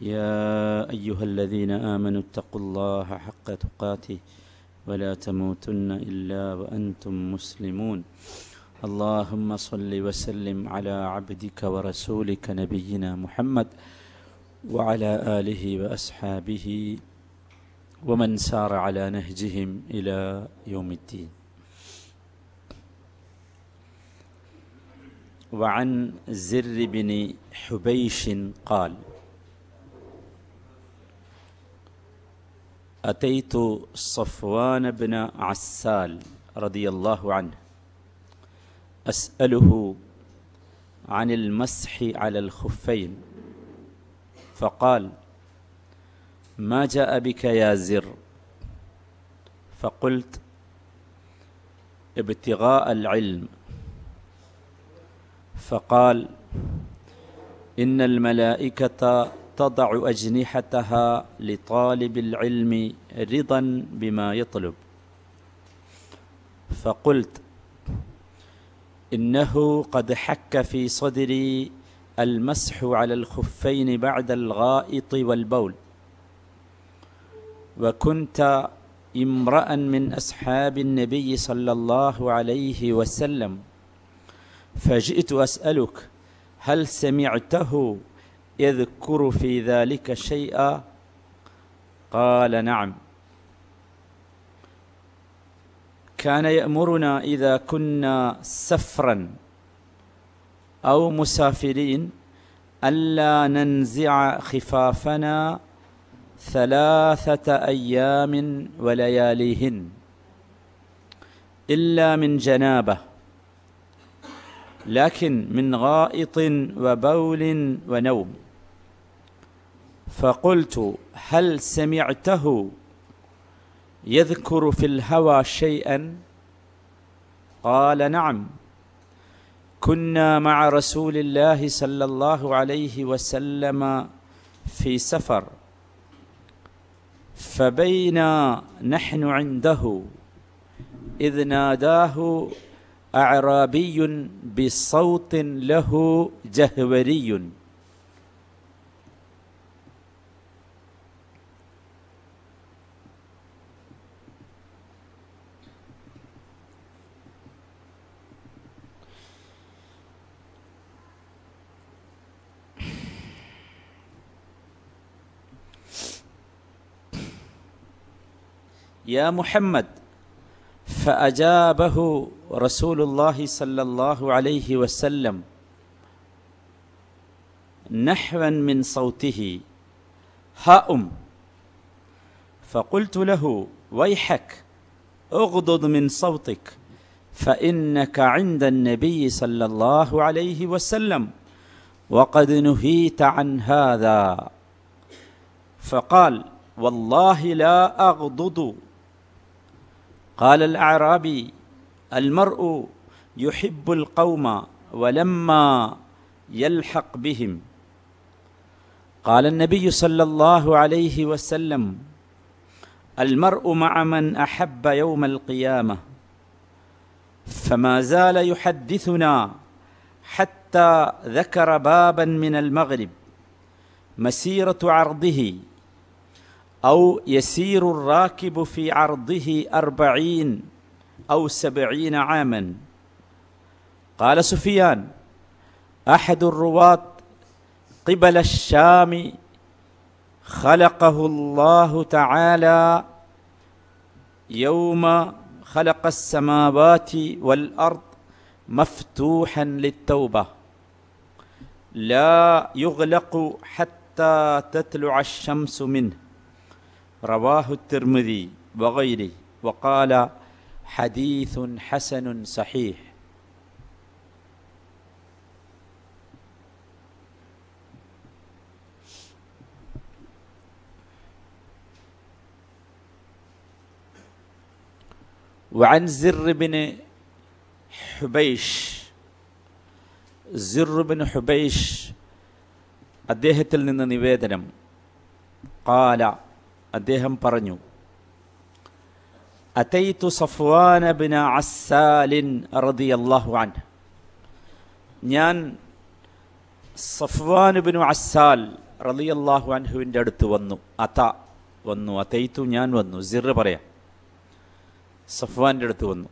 يا أيها الذين آمنوا اتقوا الله حق تقاته ولا تموتن إلا وأنتم مسلمون اللهم صل وسلم على عبدك ورسولك نبينا محمد وعلى آله وأصحابه ومن سار على نهجهم إلى يوم الدين وعن زر بن حبيش قال أتيت صفوان بن عسال رضي الله عنه أسأله عن المسح على الخفين فقال ما جاء بك يا زر فقلت ابتغاء العلم فقال إن الملائكة تضع أجنحتها لطالب العلم رضا بما يطلب فقلت إنه قد حك في صدري المسح على الخفين بعد الغائط والبول وكنت امرأ من أصحاب النبي صلى الله عليه وسلم فجئت أسألك هل سمعته يذكر في ذلك شيئا قال نعم كان يأمرنا إذا كنا سفرا أو مسافرين ألا ننزع خفافنا ثلاثة أيام ولياليهن إلا من جنابة لكن من غائط وبول ونوم فقلت هل سمعته يذكر في الهوى شيئا قال نعم كنا مع رسول الله صلى الله عليه وسلم في سفر فبينا نحن عنده اذ ناداه اعرابي بصوت له جهوري يا محمد فأجابه رسول الله صلى الله عليه وسلم نحوا من صوته هاؤم فقلت له ويحك اغضض من صوتك فإنك عند النبي صلى الله عليه وسلم وقد نهيت عن هذا فقال والله لا أغضض قال الأعرابي المرء يحب القوم ولما يلحق بهم قال النبي صلى الله عليه وسلم المرء مع من أحب يوم القيامة فما زال يحدثنا حتى ذكر بابا من المغرب مسيرة عرضه أو يسير الراكب في عرضه أربعين أو سبعين عاما قال سفيان أحد الرواة قبل الشام خلقه الله تعالى يوم خلق السماوات والأرض مفتوحا للتوبة لا يغلق حتى تطلع الشمس منه رواه الترمذي وغيره وقال حديث حسن صحيح وعن زر بن حبيش زر بن حبيش അദ്ദേഹത്തിൽ لنا نبادرم قال അദ്ദേഹം പറഞ്ഞു അതൈത്തു ഞാൻ സഫ്വാനുബിനു ബിൻ അസാൽ റതി അള്ളാഹു അൻഹുവിൻ്റെ അടുത്ത് വന്നു അത വന്നു അതൈത്തു ഞാൻ വന്നു സിറ് പറയാം സഫ്വാൻ്റെ അടുത്ത് വന്നു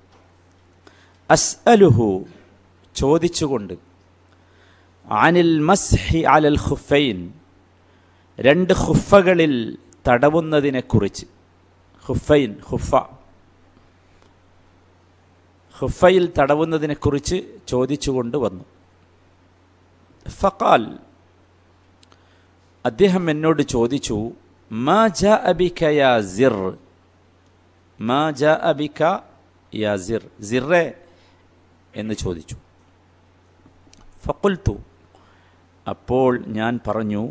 അസ് അലുഹു ചോദിച്ചുകൊണ്ട് അനിൽ മസ്ഹി അലൽ ഹുഫൈൻ രണ്ട് ഹുഫകളിൽ തടവുന്നതിനെക്കുറിച്ച് ഹുഫൈൻ ഹുഫ ഹുഫയിൽ തടവുന്നതിനെക്കുറിച്ച് ചോദിച്ചുകൊണ്ട് വന്നു ഫക്കാൽ അദ്ദേഹം എന്നോട് ചോദിച്ചു മാ ജ അബിക യാസിർ ജ അബിക യാസിർ സിറെ എന്ന് ചോദിച്ചു ഫക്കുൽത്തു അപ്പോൾ ഞാൻ പറഞ്ഞു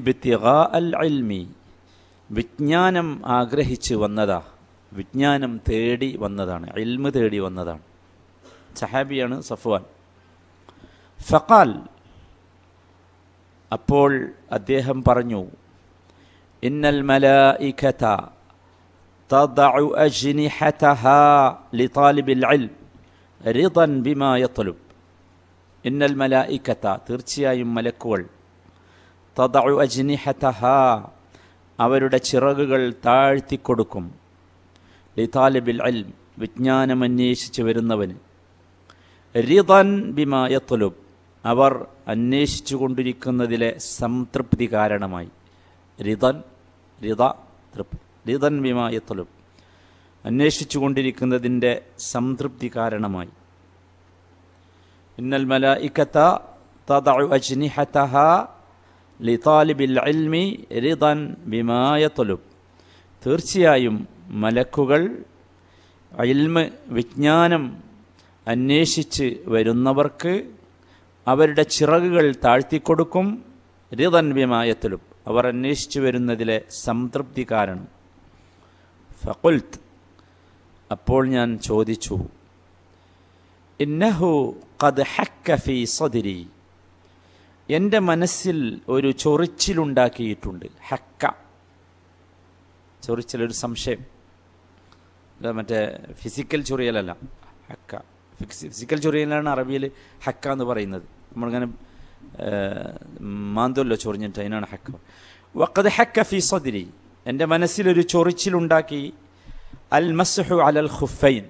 ഇബ്തിഗാ അൽ അൽമി വിജ്ഞാനം ആഗ്രഹിച്ച് വന്നതാ വിജ്ഞാനം തേടി വന്നതാണ് ഇൽമ് തേടി വന്നതാണ് സഹാബിയാണ് സഫ്വാൻ ഫഖാൽ അപ്പോൾ അദ്ദേഹം പറഞ്ഞു ഇന്നൽ മലായികത تضع أجنحتها لطالب العلم رضا بما يطلب إن الملائكة ترتيا ملكول تضع أجنحتها അവരുടെ ചിറകുകൾ താഴ്ത്തിക്കൊടുക്കും ലിതാലിബിൽ അൽ വിജ്ഞാനമന്വേഷിച്ച് വരുന്നവന് റിതൻ ബിമായത്തുലുബ് അവർ അന്വേഷിച്ചു കൊണ്ടിരിക്കുന്നതിലെ സംതൃപ്തി കാരണമായി റിതൻ റിത തൃപ്തി റിതൻ ബിമായത്തുലുബ് അന്വേഷിച്ചു കൊണ്ടിരിക്കുന്നതിൻ്റെ സംതൃപ്തി കാരണമായി ഇന്നൽ മല ഇക്കത്ത തദ ലിതാലിബിൽ അൽമി റിദൻ ബിമായ തൊലുബ് തീർച്ചയായും മലക്കുകൾ ഇൽമ് വിജ്ഞാനം അന്വേഷിച്ച് വരുന്നവർക്ക് അവരുടെ ചിറകുകൾ താഴ്ത്തിക്കൊടുക്കും റിതൻ വിമായത്തിലും അവർ അന്വേഷിച്ചു വരുന്നതിലെ സംതൃപ്തി കാരണം ഫകുൽത്ത് അപ്പോൾ ഞാൻ ചോദിച്ചു ഇന്നഹു കത് ഹക്കഫി സദിരി എൻ്റെ മനസ്സിൽ ഒരു ചൊറിച്ചിലുണ്ടാക്കിയിട്ടുണ്ട് ഹക്ക ചൊറിച്ചിലൊരു സംശയം മറ്റേ ഫിസിക്കൽ ചൊറിയലല്ല ഹക്ക ഫിസിക്കൽ ചൊറിയലാണ് അറബിയിൽ ഹക്ക എന്ന് പറയുന്നത് നമ്മളിങ്ങനെ മാന്തല്ലോ ചൊറിഞ്ഞിട്ട് അതിനാണ് ഹക്ക വക്കത് ഹക്ക ഫി എൻ്റെ മനസ്സിലൊരു ചൊറിച്ചിലുണ്ടാക്കി അൽ മസ്ഹു അലൽ ഹുഫൈൻ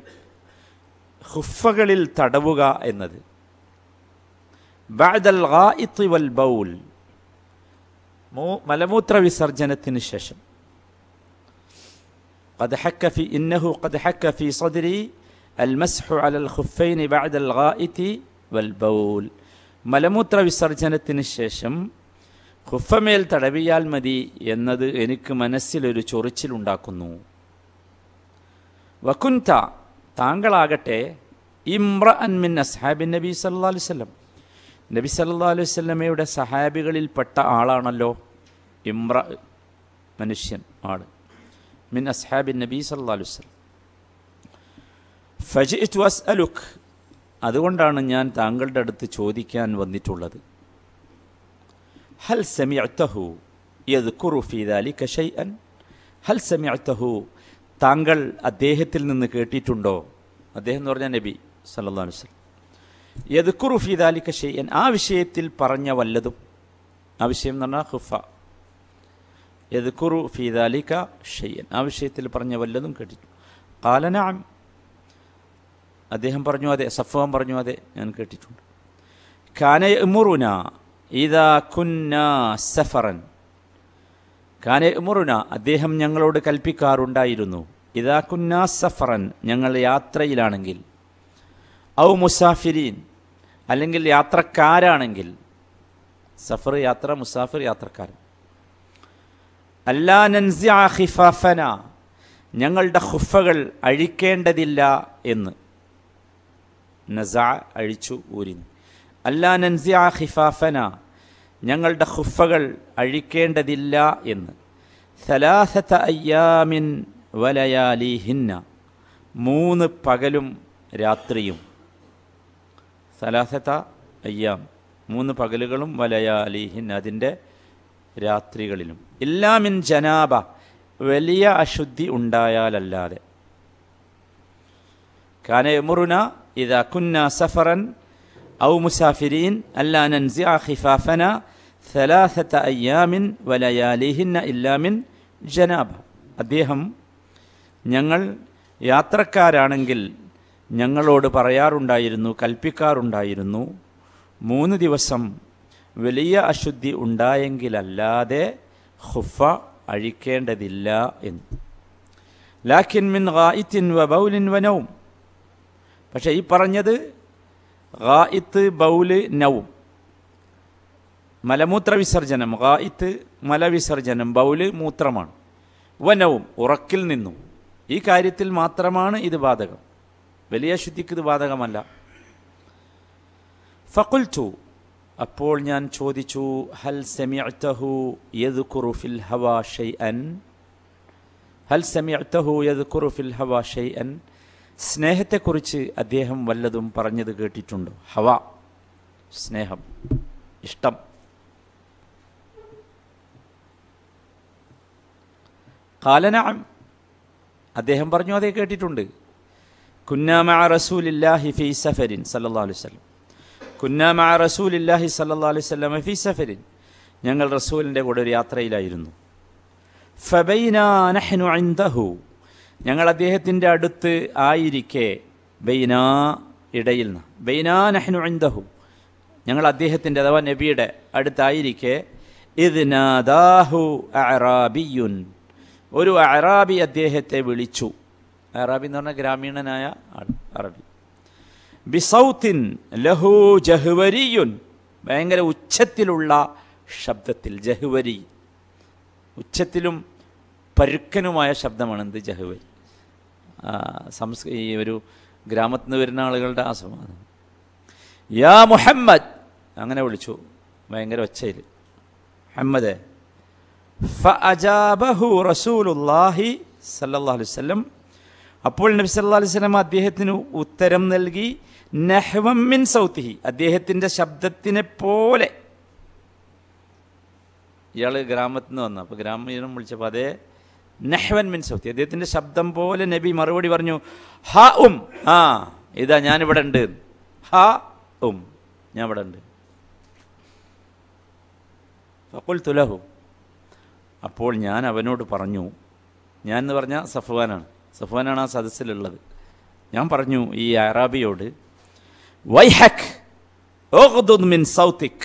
ഖുഫകളിൽ തടവുക എന്നത് ബാദൽ വൽ ബൗൽ മൂ മലമൂത്ര വിസർജനത്തിന് ശേഷം قد حك في إنه قد حك في صدري المسح على الخفين بعد الغائط والبول മലമൂത്ര വിസർജനത്തിന് ശേഷം ഖുഫമേൽ തടവിയാൽ മതി എന്നത് എനിക്ക് മനസ്സിലൊരു ചൊറിച്ചിലുണ്ടാക്കുന്നു വക്കുൻത താങ്കളാകട്ടെ ഇമ്ര അൻമിൻ അസ്ഹാബിൻ നബി സല്ലാ അലൈവല്ലം നബി സല്ലാ അലൈഹി സ്വല്ലമയുടെ സഹാബികളിൽപ്പെട്ട ആളാണല്ലോ ഇമ്ര മനുഷ്യൻ ആൾ മിൻ അസ്ഹാബിൻ നബി സല്ലാ അലൈഹി സ്വലം അലുഖ് അതുകൊണ്ടാണ് ഞാൻ താങ്കളുടെ അടുത്ത് ചോദിക്കാൻ വന്നിട്ടുള്ളത് ഹൽ അത്തഹു യത് കുറുഫീദാലി കഷൈ അൻ ഹൽ അത്തഹു താങ്കൾ അദ്ദേഹത്തിൽ നിന്ന് കേട്ടിട്ടുണ്ടോ അദ്ദേഹം എന്ന് പറഞ്ഞാൽ നബി സല്ലാ അലുസ്ലം യദ്ക്കുറുഫി ദാലിക്ക ഷെയ്യൻ ആ വിഷയത്തിൽ പറഞ്ഞ വല്ലതും ആ വിഷയം എന്ന് പറഞ്ഞാൽ ഹുഫ യദ്ക്കുറു ഫി ദാലിക്ക ഷെയ്യൻ ആ വിഷയത്തിൽ പറഞ്ഞ വല്ലതും കേട്ടിട്ടു കാലനാം അദ്ദേഹം പറഞ്ഞു അതെ സഫവം പറഞ്ഞു അതെ ഞാൻ കേട്ടിട്ടുണ്ട് കാന മുറുന ഇതാ കുന്നാ സഫറൻ കാന മുറുന അദ്ദേഹം ഞങ്ങളോട് കൽപ്പിക്കാറുണ്ടായിരുന്നു ഇതാ കുന്നാ സഫറൻ ഞങ്ങൾ യാത്രയിലാണെങ്കിൽ ഔ മുസാഫിരീൻ അല്ലെങ്കിൽ യാത്രക്കാരാണെങ്കിൽ സഫർ യാത്ര മുസാഫിർ യാത്രക്കാരൻ അല്ലാ നൻസിയ ഞങ്ങളുടെ ഹുഫകൾ അഴിക്കേണ്ടതില്ല എന്ന് നസ അഴിച്ചു ഊരിന് അല്ലാ നൻസിയ ഹിഫാഫന ഞങ്ങളുടെ ഹുഫകൾ അഴിക്കേണ്ടതില്ല എന്ന് സലാസത്ത അയ്യാമിൻ വലയാലിഹിന്ന മൂന്ന് പകലും രാത്രിയും സലാസത്ത അയ്യാം മൂന്ന് പകലുകളും വലയാലിഹിൻ അതിൻ്റെ രാത്രികളിലും എല്ലാമിൻ ജനാബ വലിയ അശുദ്ധി ഉണ്ടായാലല്ലാതെ കാന ഇത് അക്കുന്ന സഫറൻ ഔ മുസാഫിരീൻ അല്ലാ ഖിഫാഫന സലാസത്ത അയ്യാമിൻ വലയാലിഹിൻ ഇല്ലാമിൻ ജനാബ അദ്ദേഹം ഞങ്ങൾ യാത്രക്കാരാണെങ്കിൽ ഞങ്ങളോട് പറയാറുണ്ടായിരുന്നു കൽപ്പിക്കാറുണ്ടായിരുന്നു മൂന്ന് ദിവസം വലിയ അശുദ്ധി ഉണ്ടായെങ്കിലല്ലാതെ ഹുഫ അഴിക്കേണ്ടതില്ല എന്ന് ലാഖിൻ മിൻ റായിത്തിൻ വ ബൗലിൻ വനവും പക്ഷേ ഈ പറഞ്ഞത് റായിത്ത് ബൗല് നവും മലമൂത്ര വിസർജനം റായിത്ത് മലവിസർജനം ബൗല് മൂത്രമാണ് വനവും ഉറക്കിൽ നിന്നും ഈ കാര്യത്തിൽ മാത്രമാണ് ഇത് ബാധകം വലിയ ശുദ്ധിക്ക് ഇത് ബാധകമല്ല ഫക്കുൽറ്റു അപ്പോൾ ഞാൻ ചോദിച്ചു ഹൽ അത്തഹു യദ്കുറു ഫിൽ ഹവാ അൻ ഹൽ അത്തഹു യദ്കുറു ഫിൽ ഹവാ അൻ സ്നേഹത്തെക്കുറിച്ച് അദ്ദേഹം വല്ലതും പറഞ്ഞത് കേട്ടിട്ടുണ്ടോ ഹവ സ്നേഹം ഇഷ്ടം കാലനാം അദ്ദേഹം പറഞ്ഞു അതേ കേട്ടിട്ടുണ്ട് കുന്നാമ റസൂലില്ലാഹി ഫി സഫരിൻ സല്ലാ അലൈഹി സ്വലം കുന്നാമ റസൂലില്ലാഹി സല്ലാ അലൈഹി സ്വലം ഫി സഫരിൻ ഞങ്ങൾ റസൂലിൻ്റെ കൂടെ ഒരു യാത്രയിലായിരുന്നു നഹ്നു ഇൻദഹു ഞങ്ങൾ അദ്ദേഹത്തിൻ്റെ അടുത്ത് ആയിരിക്കെ ബൈനാ ഇടയിൽ നിന്ന് നഹ്നു ഇൻദഹു ഞങ്ങൾ അദ്ദേഹത്തിൻ്റെ അഥവാ നബിയുടെ അടുത്തായിരിക്കെ നാദാഹു അറാബിയുൻ ഒരു അറാബി അദ്ദേഹത്തെ വിളിച്ചു അറബി എന്ന് പറഞ്ഞാൽ ഗ്രാമീണനായ അറബി ബിസൗത്തിൻ ലഹു ജഹുവരിയുൻ ഭയങ്കര ഉച്ചത്തിലുള്ള ശബ്ദത്തിൽ ജഹുവരി ഉച്ചത്തിലും പരുക്കനുമായ ശബ്ദമാണ് എന്ത് ജഹുവരി സംസ് ഈ ഒരു ഗ്രാമത്തിൽ നിന്ന് വരുന്ന ആളുകളുടെ ആസമാണ് യാ മുഹമ്മദ് അങ്ങനെ വിളിച്ചു ഭയങ്കര ഒച്ചയിൽ മുഹമ്മദ് ഫ അജാബഹു റസൂലുല്ലാഹി സല്ലാ അലൈവല്ലം അപ്പോൾ നബി സല്ലാ അലൈഹി സ്വലമ അദ്ദേഹത്തിന് ഉത്തരം നൽകി മിൻ സൗത്തിഹി അദ്ദേഹത്തിൻ്റെ ശബ്ദത്തിനെ പോലെ ഇയാൾ ഗ്രാമത്തിൽ നിന്ന് വന്നു അപ്പോൾ ഗ്രാമീണം വിളിച്ചപ്പോൾ അതേ നെഹ്വൻ മിൻ സൗത്തി അദ്ദേഹത്തിൻ്റെ ശബ്ദം പോലെ നബി മറുപടി പറഞ്ഞു ഹ ഉം ആ ഇതാ ഞാനിവിടെ ഉണ്ട് ഹ ഉം ഞാൻ ഇവിടെ ഉണ്ട് അപ്പോൾ തുലഹു അപ്പോൾ ഞാൻ അവനോട് പറഞ്ഞു ഞാൻ എന്ന് പറഞ്ഞാൽ സഫ്വാനാണ് സഫാനാണ് ആ സദസ്സിലുള്ളത് ഞാൻ പറഞ്ഞു ഈ അറാബിയോട് വൈഹക് മിൻ സൗത്തിക്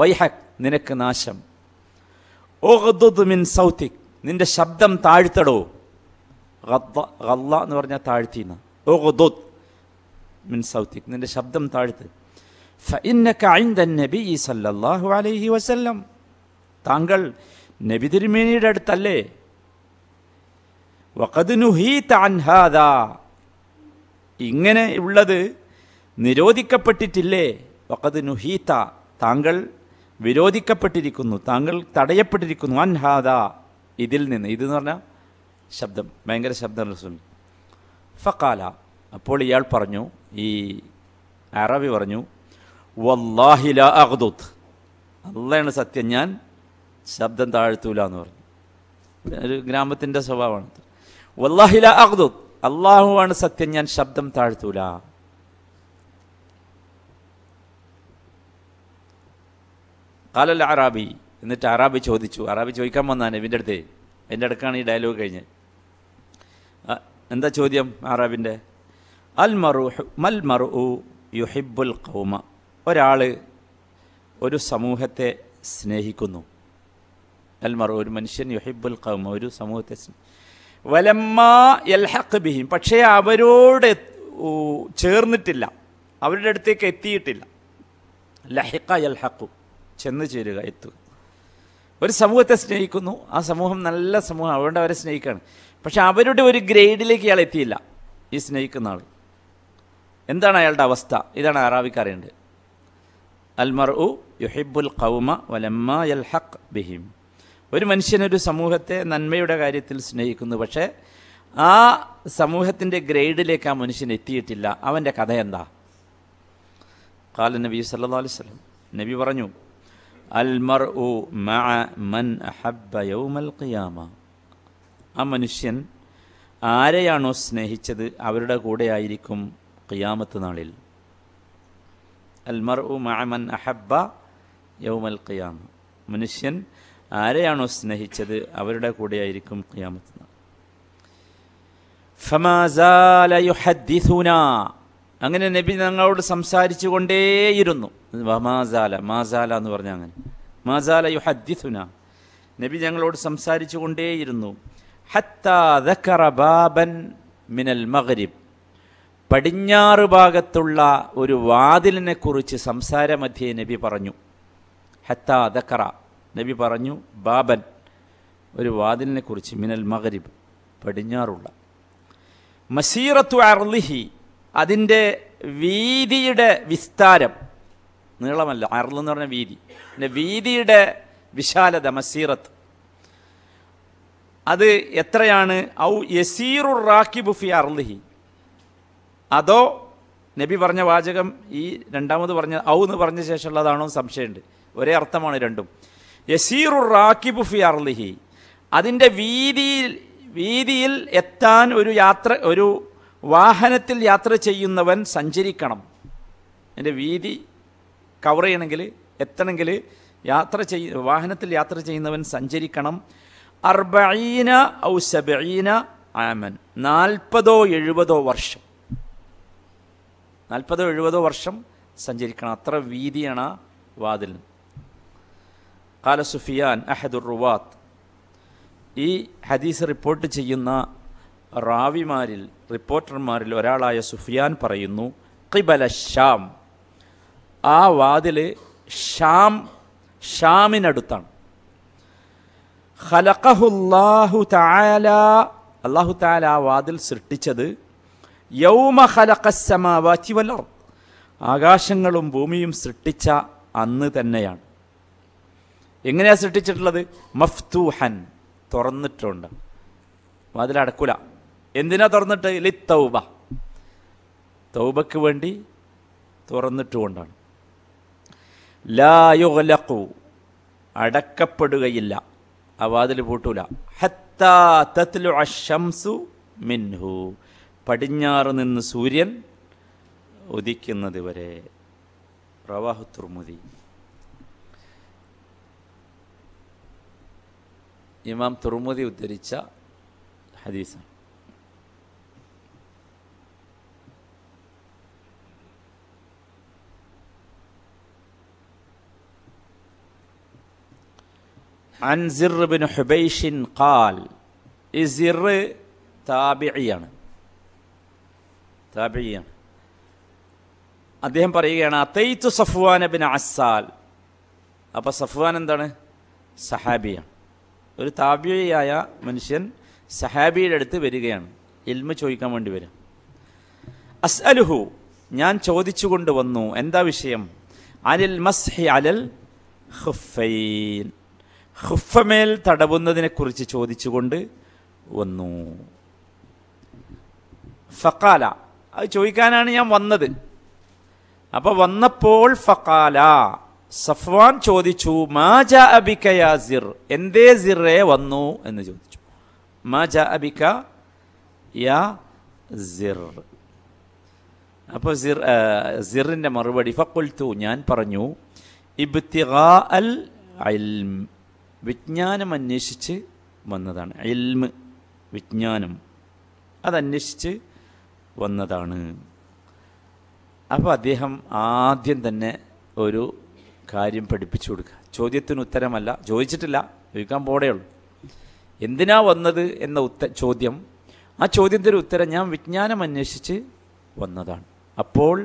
വൈഹക് നിനക്ക് നാശം മിൻ സൗത്തിക് നിന്റെ ശബ്ദം താഴ്ത്തടോ ഗല്ല എന്ന് പറഞ്ഞാൽ താഴ്ത്തിന്ന് മിൻ സൗത്തിക് നിന്റെ ശബ്ദം താഴ്ത്ത് ഫഇന്നക സല്ലല്ലാഹു അലൈഹി വസല്ലം താങ്കൾ നബി തിരുമേനിയുടെ അടുത്തല്ലേ ഇങ്ങനെ ഉള്ളത് നിരോധിക്കപ്പെട്ടിട്ടില്ലേ വഖദ് നുഹീത താങ്കൾ വിരോധിക്കപ്പെട്ടിരിക്കുന്നു താങ്കൾ തടയപ്പെട്ടിരിക്കുന്നു അൻഹാദ ഇതിൽ നിന്ന് എന്ന് പറഞ്ഞാൽ ശബ്ദം ഭയങ്കര ശബ്ദം റസൂൽ ഫക്കാല അപ്പോൾ ഇയാൾ പറഞ്ഞു ഈ അറബി പറഞ്ഞു വല്ലാഹില അഹ്ദുത്ത് അള്ളയാണ് സത്യം ഞാൻ ശബ്ദം താഴ്ത്തൂല എന്ന് പറഞ്ഞു ഒരു ഗ്രാമത്തിൻ്റെ സ്വഭാവമാണ് വല്ലാഹില അഹ്ദു അള്ളാഹുവാണ് സത്യം ഞാൻ ശബ്ദം താഴ്ത്തൂല കാലല്ല അറാബി എന്നിട്ട് അറാബി ചോദിച്ചു അറാബി ചോദിക്കാൻ വന്നാണ് ഇവിൻ്റെ അടുത്ത് എൻ്റെ അടുക്കാണ് ഈ ഡയലോഗ് കഴിഞ്ഞ് എന്താ ചോദ്യം അറാബിൻ്റെ അൽ മറു മൽ മറു യുഹിബുൽ കൗമ ഒരാൾ ഒരു സമൂഹത്തെ സ്നേഹിക്കുന്നു അൽ മറു ഒരു മനുഷ്യൻ യുഹിബുൽ കൗമ ഒരു സമൂഹത്തെ സ്നേഹിക്കുന്നു വലമ്മ യൽഹക്ക് ബിഹിം പക്ഷേ അവരോട് ചേർന്നിട്ടില്ല അവരുടെ അടുത്തേക്ക് എത്തിയിട്ടില്ല ലഹിക്ക യൽഹക്കു ചെന്ന് ചേരുക എത്തുക ഒരു സമൂഹത്തെ സ്നേഹിക്കുന്നു ആ സമൂഹം നല്ല സമൂഹം അതുകൊണ്ട് അവരെ സ്നേഹിക്കുകയാണ് പക്ഷെ അവരുടെ ഒരു ഗ്രേഡിലേക്ക് ഇയാൾ എത്തിയില്ല ഈ സ്നേഹിക്കുന്ന ആൾ എന്താണ് അയാളുടെ അവസ്ഥ ഇതാണ് അറാബിക്കറിയേണ്ടത് അൽമർ ഉ കൗമ വലമ്മ യൽ ഹക്ക് ബിഹിം ഒരു മനുഷ്യനൊരു സമൂഹത്തെ നന്മയുടെ കാര്യത്തിൽ സ്നേഹിക്കുന്നു പക്ഷേ ആ സമൂഹത്തിൻ്റെ ഗ്രേഡിലേക്ക് ആ മനുഷ്യൻ എത്തിയിട്ടില്ല അവൻ്റെ കഥ എന്താ കാല നബി സല്ലാ അലൈഹി സ്വലം നബി പറഞ്ഞു അൽമർ ഉ മൻ യൗമൽ ഖിയാമ ആ മനുഷ്യൻ ആരെയാണോ സ്നേഹിച്ചത് അവരുടെ കൂടെ ആയിരിക്കും ഖിയാമത്ത് നാളിൽ അൽമർ ഉ മൻ അഹബ്ബ യൗമൽ ഖിയാമ മനുഷ്യൻ ആരെയാണോ സ്നേഹിച്ചത് അവരുടെ കൂടെയായിരിക്കും ഖിയാമത്ത് അങ്ങനെ നബി ഞങ്ങളോട് സംസാരിച്ചു കൊണ്ടേയിരുന്നു മാസാല മാസാല എന്ന് പറഞ്ഞ അങ്ങനെ മാസാല യുഹദ്ദിസുന നബി ഞങ്ങളോട് സംസാരിച്ചു കൊണ്ടേയിരുന്നു ഹത്താബൻ മിനൽ മഗരിബ് പടിഞ്ഞാറ് ഭാഗത്തുള്ള ഒരു കുറിച്ച് സംസാരമധ്യേ നബി പറഞ്ഞു ദക്കറ നബി പറഞ്ഞു ബാബൻ ഒരു കുറിച്ച് മിനൽ മകരിബ് പടിഞ്ഞാറുള്ള മസീറത്തു അർലിഹി അതിൻ്റെ വീതിയുടെ വിസ്താരം നീളമല്ല അർൽ എന്ന് പറഞ്ഞ വീതി പിന്നെ വീതിയുടെ വിശാലത മസീറത്ത് അത് എത്രയാണ് ഔ യസീറു റാക്കിബു ഫി അർലിഹി അതോ നബി പറഞ്ഞ വാചകം ഈ രണ്ടാമത് പറഞ്ഞ ഔ എന്ന് പറഞ്ഞ ശേഷമുള്ളതാണോ സംശയമുണ്ട് ഒരേ അർത്ഥമാണ് രണ്ടും യസീറു റാക്കിബു ഫി അർലിഹി അതിൻ്റെ വീതിയിൽ വീതിയിൽ എത്താൻ ഒരു യാത്ര ഒരു വാഹനത്തിൽ യാത്ര ചെയ്യുന്നവൻ സഞ്ചരിക്കണം അതിൻ്റെ വീതി കവർ ചെയ്യണമെങ്കിൽ എത്തണമെങ്കിൽ യാത്ര ചെയ്യ വാഹനത്തിൽ യാത്ര ചെയ്യുന്നവൻ സഞ്ചരിക്കണം അർബീന ഔ സബീന ആമൻ നാൽപ്പതോ എഴുപതോ വർഷം നാൽപ്പതോ എഴുപതോ വർഷം സഞ്ചരിക്കണം അത്ര വീതിയാണ് വാതിലിന് കാല സുഫിയാൻ അഹദുർ റുവാത്ത് ഈ ഹദീസ് റിപ്പോർട്ട് ചെയ്യുന്ന റാവിമാരിൽ റിപ്പോർട്ടർമാരിൽ ഒരാളായ സുഫിയാൻ പറയുന്നു കിബല ഷാം ആ വാതിൽ ഷാം ഷാമിനടുത്താണ് ഖലഖഹുല്ലാഹു തആല അള്ളാഹു താല ആ വാതിൽ സൃഷ്ടിച്ചത് യൗമ ഖലഖസ്സമാവാതി വൽ അർദ് ആകാശങ്ങളും ഭൂമിയും സൃഷ്ടിച്ച അന്ന് തന്നെയാണ് എങ്ങനെയാ സൃഷ്ടിച്ചിട്ടുള്ളത് മഫ്തൂഹൻ തുറന്നിട്ടുണ്ട് അതിലടക്കൂല എന്തിനാ തുറന്നിട്ട് ലിത്തൗബ തൗബ തൗബയ്ക്ക് വേണ്ടി തുറന്നിട്ടുകൊണ്ടാണ് ലായുലക്കു അടക്കപ്പെടുകയില്ല ആ വാതിൽ പൂട്ടൂല ഹത്താത്തത്തിലു അഷംസു മിൻഹു പടിഞ്ഞാറ് നിന്ന് സൂര്യൻ ഉദിക്കുന്നത് വരെ റവാഹു തുർമുദി ഇമാം തുറമുതി ഉദ്ധരിച്ച ഹദീസാണ് عن زر بن حبيش قال زر تابعيا تابعيا അദ്ദേഹം പറയുകയാണ് അത്തൈത്തു സഫ്വാൻ ബിൻ അസാൽ അപ്പോൾ സഫ്വാൻ എന്താണ് സഹാബിയാണ് ഒരു താബിയായ മനുഷ്യൻ സഹാബിയുടെ അടുത്ത് വരികയാണ് എൽമ ചോദിക്കാൻ വേണ്ടി വരും അസ് അലുഹു ഞാൻ കൊണ്ട് വന്നു എന്താ വിഷയം അനിൽ മസ്ഹി അലൽ ഹുഫൈൻ ഹുഫമേൽ തടവുന്നതിനെക്കുറിച്ച് ചോദിച്ചുകൊണ്ട് വന്നു ഫക്കാല അത് ചോദിക്കാനാണ് ഞാൻ വന്നത് അപ്പോൾ വന്നപ്പോൾ ഫക്കാല സഫ്വാൻ ചോദിച്ചു മാജ അബിക സിർ എന്തേ സിറേ വന്നു എന്ന് ചോദിച്ചു മാജ അബിക യാ സിർ അപ്പോൾ സിർ സിറിൻ്റെ മറുപടി ഫക്കുൽത്തു ഞാൻ പറഞ്ഞു ഇബ്തിഗാ അൽ അൽം വിജ്ഞാനം അന്വേഷിച്ച് വന്നതാണ് ഇൽമ് വിജ്ഞാനം അതന്വേഷിച്ച് വന്നതാണ് അപ്പോൾ അദ്ദേഹം ആദ്യം തന്നെ ഒരു കാര്യം പഠിപ്പിച്ചു കൊടുക്കുക ചോദ്യത്തിന് ഉത്തരമല്ല ചോദിച്ചിട്ടില്ല ചോദിക്കാൻ പോടെയുള്ളൂ എന്തിനാ വന്നത് എന്ന ഉത്ത ചോദ്യം ആ ചോദ്യത്തിൻ്റെ ഉത്തരം ഞാൻ വിജ്ഞാനം അന്വേഷിച്ച് വന്നതാണ് അപ്പോൾ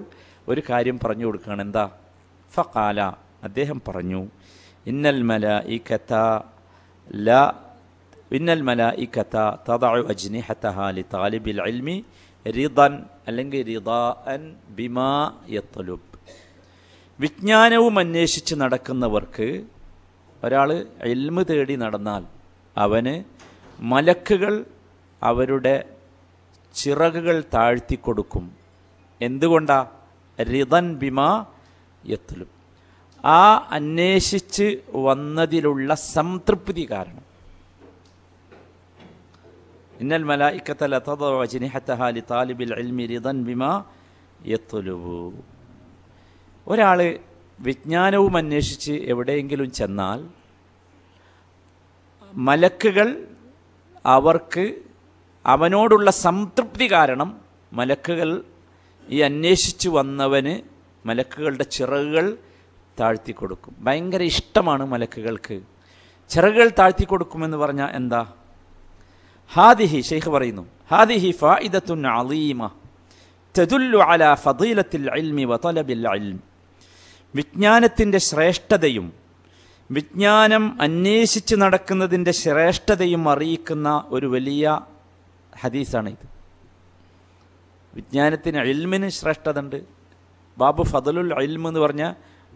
ഒരു കാര്യം പറഞ്ഞു കൊടുക്കുകയാണ് എന്താ ഫാല അദ്ദേഹം പറഞ്ഞു ഇന്നൽ മല ഈ കഥ ല ഇന്നൽ മല ഈ കഥ തദാഴു അജ്നി ഹത്തഹാലി താലിബിൽ അൽമി റിദൻ അല്ലെങ്കിൽ അൻ ബിമാ യത്തലുബ് വിജ്ഞാനവും അന്വേഷിച്ച് നടക്കുന്നവർക്ക് ഒരാൾ എൽമ് തേടി നടന്നാൽ അവന് മലക്കുകൾ അവരുടെ ചിറകുകൾ താഴ്ത്തി കൊടുക്കും എന്തുകൊണ്ടാ റിതൻ ബിമ എത്തലും ആ അന്വേഷിച്ച് വന്നതിലുള്ള സംതൃപ്തി കാരണം ഇന്നൽ മലായിക്കത്തല തദ വജിനിഹത്തഹാലി താലിബിൽ അൽമി രിതൻ ബിമ എത്തുലുവൂ ഒരാൾ വിജ്ഞാനവും അന്വേഷിച്ച് എവിടെയെങ്കിലും ചെന്നാൽ മലക്കുകൾ അവർക്ക് അവനോടുള്ള സംതൃപ്തി കാരണം മലക്കുകൾ ഈ അന്വേഷിച്ചു വന്നവന് മലക്കുകളുടെ ചിറകുകൾ താഴ്ത്തി കൊടുക്കും ഭയങ്കര ഇഷ്ടമാണ് മലക്കുകൾക്ക് ചിറകുകൾ താഴ്ത്തി കൊടുക്കുമെന്ന് പറഞ്ഞാൽ എന്താ ഹാദിഹി ഷെയ്ഖ് പറയുന്നു ഹാദിഹി ഫായിദത്തുൻ അലീമ തെതുല്ലു അല ഫദീലത്തിൽ അൽമി വതലബിൽ അൽമി വിജ്ഞാനത്തിൻ്റെ ശ്രേഷ്ഠതയും വിജ്ഞാനം അന്വേഷിച്ച് നടക്കുന്നതിൻ്റെ ശ്രേഷ്ഠതയും അറിയിക്കുന്ന ഒരു വലിയ ഹദീസാണ് ഇത് വിജ്ഞാനത്തിന് അൽമിന് ശ്രേഷ്ഠത ഉണ്ട് ബാബു ഫതലുൽ അൽമ് എന്ന് പറഞ്ഞ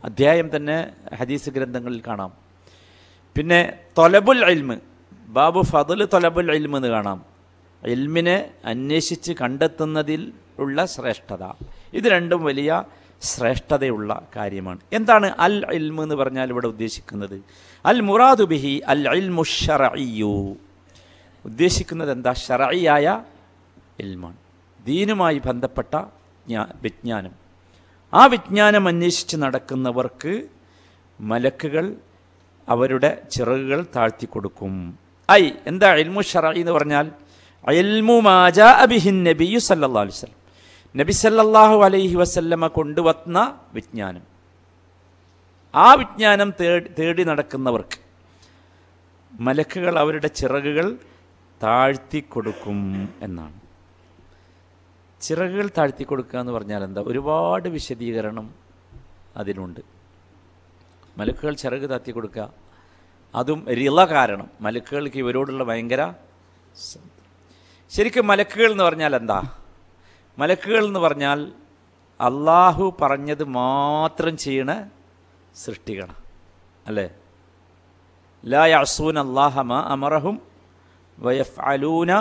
അധ്യായം തന്നെ ഹദീസ് ഗ്രന്ഥങ്ങളിൽ കാണാം പിന്നെ തൊലബുൽ അൽമ് ബാബു ഫതുൽ തൊലബുൽ അൽമ് എന്ന് കാണാം ഇൽമിനെ അന്വേഷിച്ച് കണ്ടെത്തുന്നതിൽ ഉള്ള ശ്രേഷ്ഠത ഇത് രണ്ടും വലിയ ശ്രേഷ്ഠതയുള്ള കാര്യമാണ് എന്താണ് അൽ ഇൽമ് എന്ന് പറഞ്ഞാൽ ഇവിടെ ഉദ്ദേശിക്കുന്നത് അൽ മുറാദു ബിഹി അൽ ഇൽമു ഷറയ്യു ഉദ്ദേശിക്കുന്നത് എന്താ ഷറയായ ഇൽമാണ് ദീനുമായി ബന്ധപ്പെട്ട വിജ്ഞാനം ആ വിജ്ഞാനം അന്വേഷിച്ച് നടക്കുന്നവർക്ക് മലക്കുകൾ അവരുടെ ചിറകുകൾ താഴ്ത്തി കൊടുക്കും ഐ എന്താ എൽമു ഷറ എന്ന് പറഞ്ഞാൽ എൽമു മാജാ അബിഹിൻ നബിയു സല്ലാ അലിസ്ലം നബിസല്ലാഹു അലൈഹി വസല്ലമ കൊണ്ടുവന്ന വിജ്ഞാനം ആ വിജ്ഞാനം തേടി തേടി നടക്കുന്നവർക്ക് മലക്കുകൾ അവരുടെ ചിറകുകൾ താഴ്ത്തി കൊടുക്കും എന്നാണ് ചിറകുകൾ താഴ്ത്തി കൊടുക്കുക എന്ന് പറഞ്ഞാൽ എന്താ ഒരുപാട് വിശദീകരണം അതിലുണ്ട് മലക്കുകൾ ചിറക് താഴ്ത്തി കൊടുക്കുക അതും റിള കാരണം മലക്കുകൾക്ക് ഇവരോടുള്ള ഭയങ്കര ശരിക്കും മലക്കുകൾ എന്ന് പറഞ്ഞാൽ എന്താ മലക്കുകൾ എന്ന് പറഞ്ഞാൽ അള്ളാഹു പറഞ്ഞത് മാത്രം ചെയ്യണ സൃഷ്ടികളാണ് അല്ലേ ലാ അള്ളാഹ മാ അമറഹും വയഫ് അലൂന